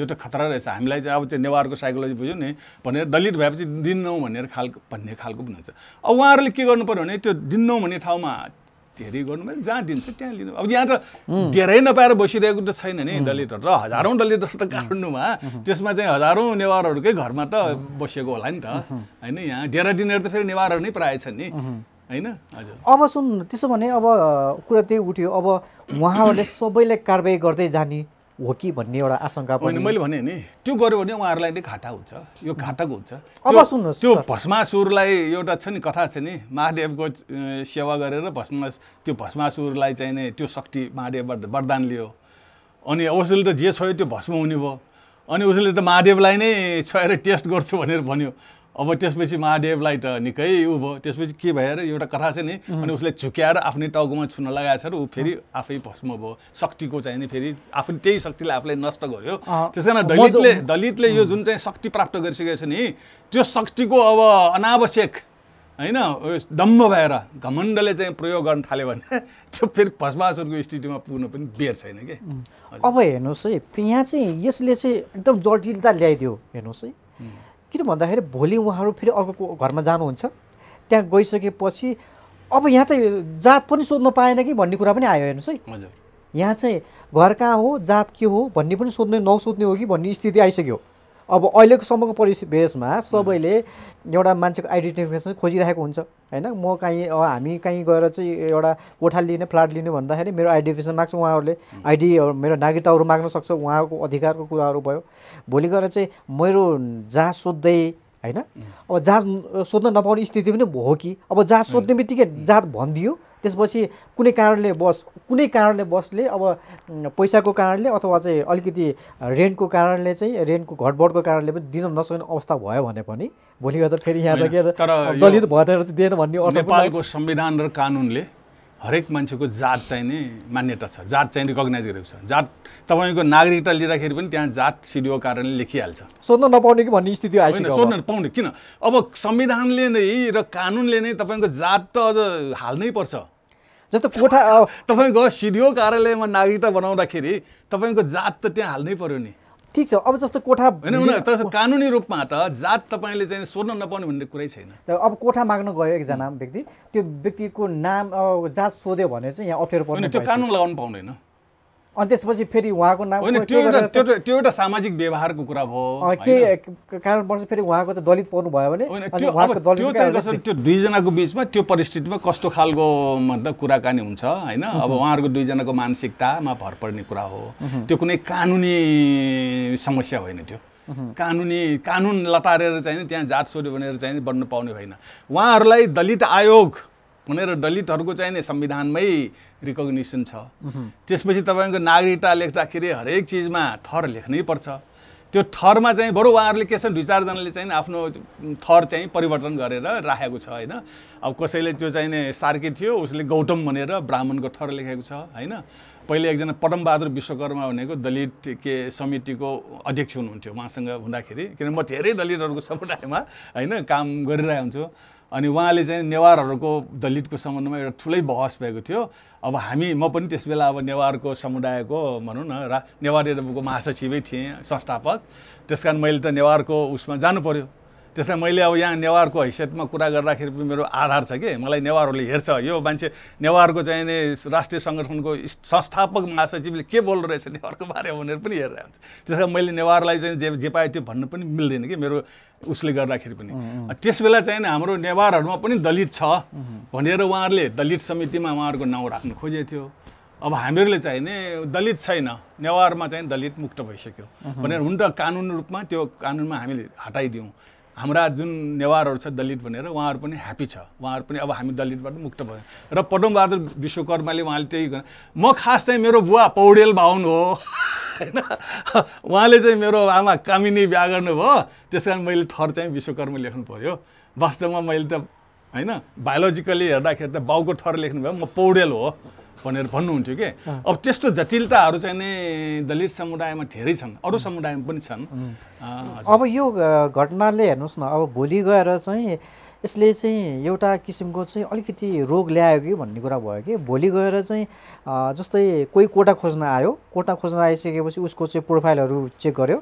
यो त खतरा रहेछ हामीलाई चाहिँ अब चाहिँ नेवारको साइकोलोजी बुझ्यो नि भनेर दलित भएपछि दिन्नौँ भनेर खालको भन्ने खालको पनि हुन्छ अब उहाँहरूले के गर्नु पऱ्यो भने त्यो दिन्नौँ भन्ने ठाउँमा धेरै गर्नु भने जहाँ दिन्छ त्यहाँ लिनु अब यहाँ त धेरै नपाएर बसिरहेको त छैन नि दलितहरू र हजारौँ दलितहरू त काठमाडौँमा त्यसमा चाहिँ हजारौँ नेवारहरूकै घरमा त बसेको होला नि त होइन यहाँ डेरा दिनेहरू त फेरि नेवारहरू नै प्रायः छन् नि होइन अब सुन त्यसो भने अब कुरा त्यही उठ्यो अब उहाँहरूले सबैलाई कारवाही गर्दै जाने हो कि भन्ने एउटा आशंका पनि मैले भने नि त्यो गऱ्यो भने उहाँहरूलाई नै घाटा हुन्छ यो घाटक हुन्छ अब सुन्नुहोस् त्यो भस्मासुरलाई एउटा छ नि कथा छ नि महादेवको सेवा गरेर भस्मा त्यो भस्मासुरलाई चाहिँ नै त्यो शक्ति महादेवबाट वरदान लियो अनि उसले त जे छोयो त्यो भस्म हुने भयो अनि उसले त महादेवलाई नै छोएर टेस्ट गर्छु भनेर भन्यो अब त्यसपछि महादेवलाई त निकै ऊ भयो त्यसपछि के भएर एउटा कथा छ नि अनि उसले झुक्याएर आफ्नै टाउकोमा छुन लगाएछ र ऊ फेरि आफै भस्म भयो शक्तिको चाहिँ नि फेरि आफू त्यही शक्तिले आफूलाई नष्ट गर्यो त्यस कारण दलितले दलितले यो जुन चाहिँ शक्ति प्राप्त गरिसकेको छ नि त्यो शक्तिको अब अनावश्यक होइन दम्भ भएर घमण्डले चाहिँ प्रयोग गर्न थाल्यो भने त्यो फेरि भस्मासुरको स्थितिमा पुग्नु पनि बेर छैन कि अब हेर्नुहोस् है यहाँ चाहिँ यसले चाहिँ एकदम जटिलता ल्याइदियो हेर्नुहोस् है किन भन्दाखेरि भोलि उहाँहरू फेरि अर्को घरमा जानुहुन्छ त्यहाँ गइसकेपछि अब यहाँ त जात पनि सोध्न पाएन कि भन्ने कुरा पनि आयो हेर्नुहोस् है हजुर यहाँ चाहिँ घर कहाँ हो जात के हो भन्ने पनि सोध्ने नसोध्ने हो कि भन्ने स्थिति आइसक्यो अब अहिलेको समयको परिवेशमा सबैले एउटा मान्छेको आइडेन्टिफिकेसन खोजिरहेको हुन्छ होइन म कहीँ हामी कहीँ गएर चाहिँ एउटा कोठा लिने फ्ल्याट लिने भन्दाखेरि मेरो आइडेन्टिफिकेसन माग्छ उहाँहरूले आइडी मेरो नागरिकताहरू माग्न सक्छ उहाँहरूको अधिकारको कुराहरू भयो भोलि गएर चाहिँ मेरो जहाँ सोद्धै होइन अब जात सोध्न नपाउने स्थिति पनि हो कि अब जात सोध्ने बित्तिकै जात भनिदियो त्यसपछि कुनै कारणले बस कुनै कारणले बसले अब पैसाको कारणले अथवा चाहिँ अलिकति रेन्टको कारणले चाहिँ रेन्टको घटबडको कारणले पनि दिन नसक्ने अवस्था भयो भने पनि भोलि गएर फेरि यहाँ त के दलित भनेर दिएन भन्ने नेपालको संविधान र कानुनले हरेक मान्छेको जात चाहिँ नि मान्यता छ जात चाहिँ रिकगनाइज गरेको छ जात तपाईँको नागरिकता लिँदाखेरि पनि त्यहाँ जात सिडिओ कारणले लेखिहाल्छ सोध्न नपाउने कि भन्ने स्थिति आएछ सोध्न पाउने किन अब संविधानले नै र कानुनले नै तपाईँको जात त अझ हाल्नै पर्छ जस्तो कोठा तपाईँको सिडिओ कार्यालयमा नागरिकता बनाउँदाखेरि तपाईँको जात त त्यहाँ हाल्नै पर्यो नि ठिक छ अब जस्तो कोठा होइन कानुनी रूपमा त जात तपाईँले चाहिँ सोध्न नपाउने भन्ने कुरै छैन अब कोठा माग्न गयो एकजना व्यक्ति त्यो व्यक्तिको नाम जात सोध्यो भने चाहिँ यहाँ अप्ठ्यारो पर्ने त्यो कानुन लगाउनु पाउँदैन अनि त्यसपछि फेरि उहाँको नाम त्यो एउटा त्यो एउटा सामाजिक व्यवहारको कुरा भयो के कारण पर्छ फेरि उहाँको चाहिँ दलित पर्नु भयो भने त्यो त्यो दुईजनाको बिचमा त्यो परिस्थितिमा कस्तो खालको मतलब कुराकानी हुन्छ होइन अब उहाँहरूको दुईजनाको मानसिकतामा भर पर्ने कुरा हो त्यो कुनै कानुनी समस्या होइन त्यो कानुनी कानुन लतारेर चाहिँ त्यहाँ जात सोध्यो भनेर चाहिँ बन्न पाउने होइन उहाँहरूलाई दलित आयोग भनेर दलितहरूको चाहिँ नि संविधानमै रिकग्निसन छ त्यसपछि तपाईँको नागरिकता लेख्दाखेरि हरेक चिजमा थर लेख्नै पर्छ त्यो थरमा चाहिँ बरु उहाँहरूले के छ दुई चारजनाले चाहिँ आफ्नो थर चाहिँ परिवर्तन गरेर राखेको छ होइन अब कसैले त्यो चाहिँ सार्के थियो उसले गौतम भनेर ब्राह्मणको थर लेखेको छ होइन पहिले एकजना पदमबहादुर विश्वकर्मा भनेको दलित के समितिको अध्यक्ष हुनुहुन्थ्यो उहाँसँग हुँदाखेरि किनभने म धेरै दलितहरूको समुदायमा होइन काम गरिरहेको हुन्छु अनि उहाँले चाहिँ नेवारहरूको दलितको सम्बन्धमा एउटा ठुलै बहस भएको थियो अब हामी म पनि त्यस बेला अब नेवारको समुदायको भनौँ न रा नेवार महासचिवै थिएँ संस्थापक त्यस कारण मैले त नेवारको उसमा जानु पऱ्यो त्यसलाई मैले अब यहाँ नेवारको हैसियतमा कुरा गर्दाखेरि पनि मेरो आधार छ कि मलाई नेवारहरूले हेर्छ यो मान्छे नेवारको चाहिँ नि राष्ट्रिय सङ्गठनको संस्थापक महासचिवले के बोल्दो रहेछ नेवारको बारेमा भनेर पनि हेरेर हुन्छ त्यस कारण मैले नेवारलाई चाहिँ जे जे पायो त्यो भन्नु पनि मिल्दैन कि मेरो उसले गर्दाखेरि पनि त्यस बेला चाहिँ हाम्रो नेवारहरूमा पनि दलित छ भनेर उहाँहरूले दलित समितिमा उहाँहरूको नाउँ राख्नु खोजेको थियो अब हामीहरूले चाहिँ नि दलित छैन नेवारमा चाहिँ दलित मुक्त भइसक्यो भनेर हुन त कानुन रूपमा त्यो कानुनमा हामीले हटाइदिउँ हाम्रा जुन नेवारहरू छ दलित भनेर उहाँहरू पनि ह्याप्पी छ उहाँहरू पनि अब हामी दलितबाट मुक्त भयो र पटमबहादुर विश्वकर्माले उहाँले त्यही म खास चाहिँ मेरो बुवा पौडेल बाहुन हो होइन उहाँले चाहिँ मेरो आमा कामिनी बिहा गर्नुभयो त्यस कारण मैले थर चाहिँ विश्वकर्म लेख्नु पऱ्यो वास्तवमा मैले त होइन बायोलोजिकली हेर्दाखेरि त बाउको थर लेख्नुभयो म पौडेल हो भनेर भन्नुहुन्थ्यो कि अब त्यस्तो जटिलताहरू चाहिँ नै दलित समुदायमा धेरै छन् अरू समुदायमा पनि छन् अब यो घटनाले हेर्नुहोस् न अब भोलि गएर चाहिँ यसले चाहिँ एउटा किसिमको चाहिँ अलिकति रोग ल्यायो कि भन्ने कुरा भयो कि भोलि गएर चाहिँ जस्तै कोही कोटा खोज्न आयो कोटा खोज्न आइसकेपछि उसको चाहिँ प्रोफाइलहरू चेक गर्यो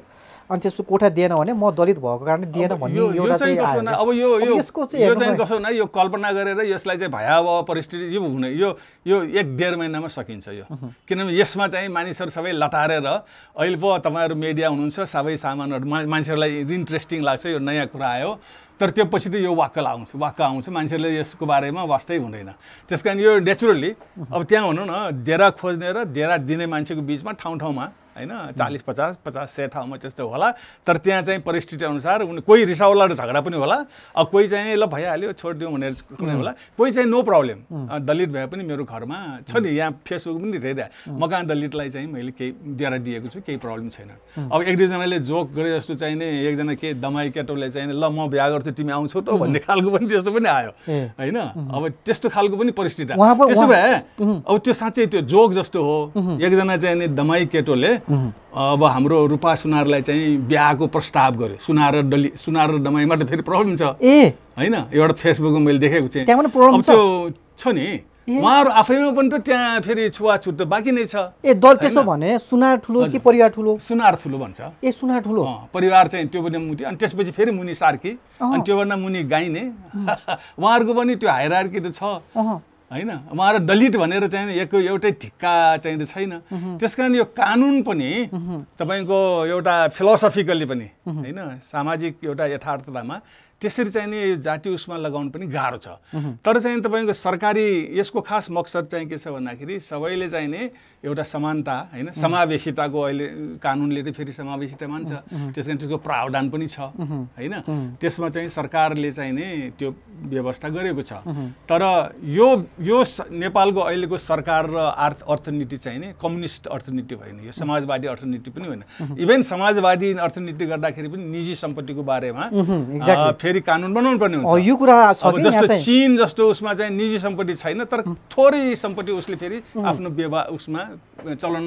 अनि त्यसको कोठा दिएन भने म दलित भएको कारणले दिएन भन्ने अब यो यसको चाहिँ कसो न यो कल्पना गरेर यसलाई चाहिँ भयावह परिस्थिति यो हुने यो यो एक डेढ महिनामा सकिन्छ यो किनभने यसमा चाहिँ मानिसहरू सबै लटारेर अहिले पो तपाईँहरू मिडिया हुनुहुन्छ सबै सामानहरू मान्छेहरूलाई इन्ट्रेस्टिङ लाग्छ यो नयाँ कुरा आयो तर त्यो पछि त यो वाक्क आउँछ वाक्क आउँछ मान्छेहरूले यसको बारेमा वास्तै हुँदैन त्यस कारण यो नेचुरली अब त्यहाँ भनौँ न डेरा खोज्ने र डेरा दिने मान्छेको बिचमा ठाउँ ठाउँमा होइन चालिस पचास पचास सय ठाउँमा त्यस्तो होला तर त्यहाँ चाहिँ परिस्थितिअनुसार उनी कोही रिसाउला र झगडा पनि होला अब कोही चाहिँ ल भइहाल्यो छोडिदिउँ भनेर कुनै होला कोही चाहिँ नो प्रब्लम दलित भए पनि मेरो घरमा छ नि यहाँ फेसबुक पनि धेरै म कहाँ दलितलाई चाहिँ मैले केही दिएर दिएको छु केही प्रब्लम छैन अब एक दुईजनाले जोक गरे जस्तो चाहिने एकजना के दमाई केटोले चाहिने ल म बिहा गर्छु तिमी आउँछौ त भन्ने खालको पनि त्यस्तो पनि आयो होइन अब त्यस्तो खालको पनि परिस्थिति त्यसो भए अब त्यो साँच्चै त्यो जोक जस्तो हो एकजना चाहिने दमाई केटोले अब हाम्रो रूपा सुनारलाई चाहिँ बिहाको प्रस्ताव गर्यो सुनार र डली सुनार र डमाईमा त फेरि प्रब्लम छ ए होइन एउटा फेसबुकमा मैले देखेको अब त्यो छ नि उहाँहरू आफैमा पनि त त्यहाँ फेरि छुवाछुत त बाँकी नै छ ए दल त्यसो भने सुनार ठुलो कि परिवार ठुलो सुनार ठुलो भन्छ ए सुनार ठुलो परिवार चाहिँ त्यो पनि मुटी अनि त्यसपछि फेरि मुनि सार्की अनि त्योभन्दा मुनि गाइने उहाँहरूको पनि त्यो हाइरार्की त छ होइन उहाँहरू दलित भनेर चाहिँ एक एउटै ठिक्का चाहिँ छैन त्यस कारण यो कानुन पनि तपाईँको एउटा फिलोसफिकल्ली पनि होइन सामाजिक एउटा यथार्थतामा त्यसरी चाहिँ नि यो जाति उसमा लगाउनु पनि गाह्रो छ तर चाहिँ तपाईँको सरकारी यसको खास मकसद चाहिँ के छ भन्दाखेरि सबैले चाहिँ नि एउटा समानता होइन समावेशिताको अहिले कानुनले त फेरि समावेशिता मान्छ त्यस कारण त्यसको प्रावधान पनि छ होइन त्यसमा चाहिँ सरकारले चाहिँ नै त्यो व्यवस्था गरेको छ तर यो यो नेपालको अहिलेको सरकार र अर्थ अर्थनीति चाहिँ नि कम्युनिस्ट अर्थनीति होइन यो समाजवादी अर्थनीति पनि होइन इभेन समाजवादी अर्थनीति गर्दाखेरि पनि निजी सम्पत्तिको बारेमा फेरि कानुन बनाउनु पर्ने हुन्छ यो कुरा जस्तो चिन जस्तो उसमा चाहिँ निजी सम्पत्ति छैन तर थोरै सम्पत्ति उसले फेरि आफ्नो व्यवहार उसमा চলন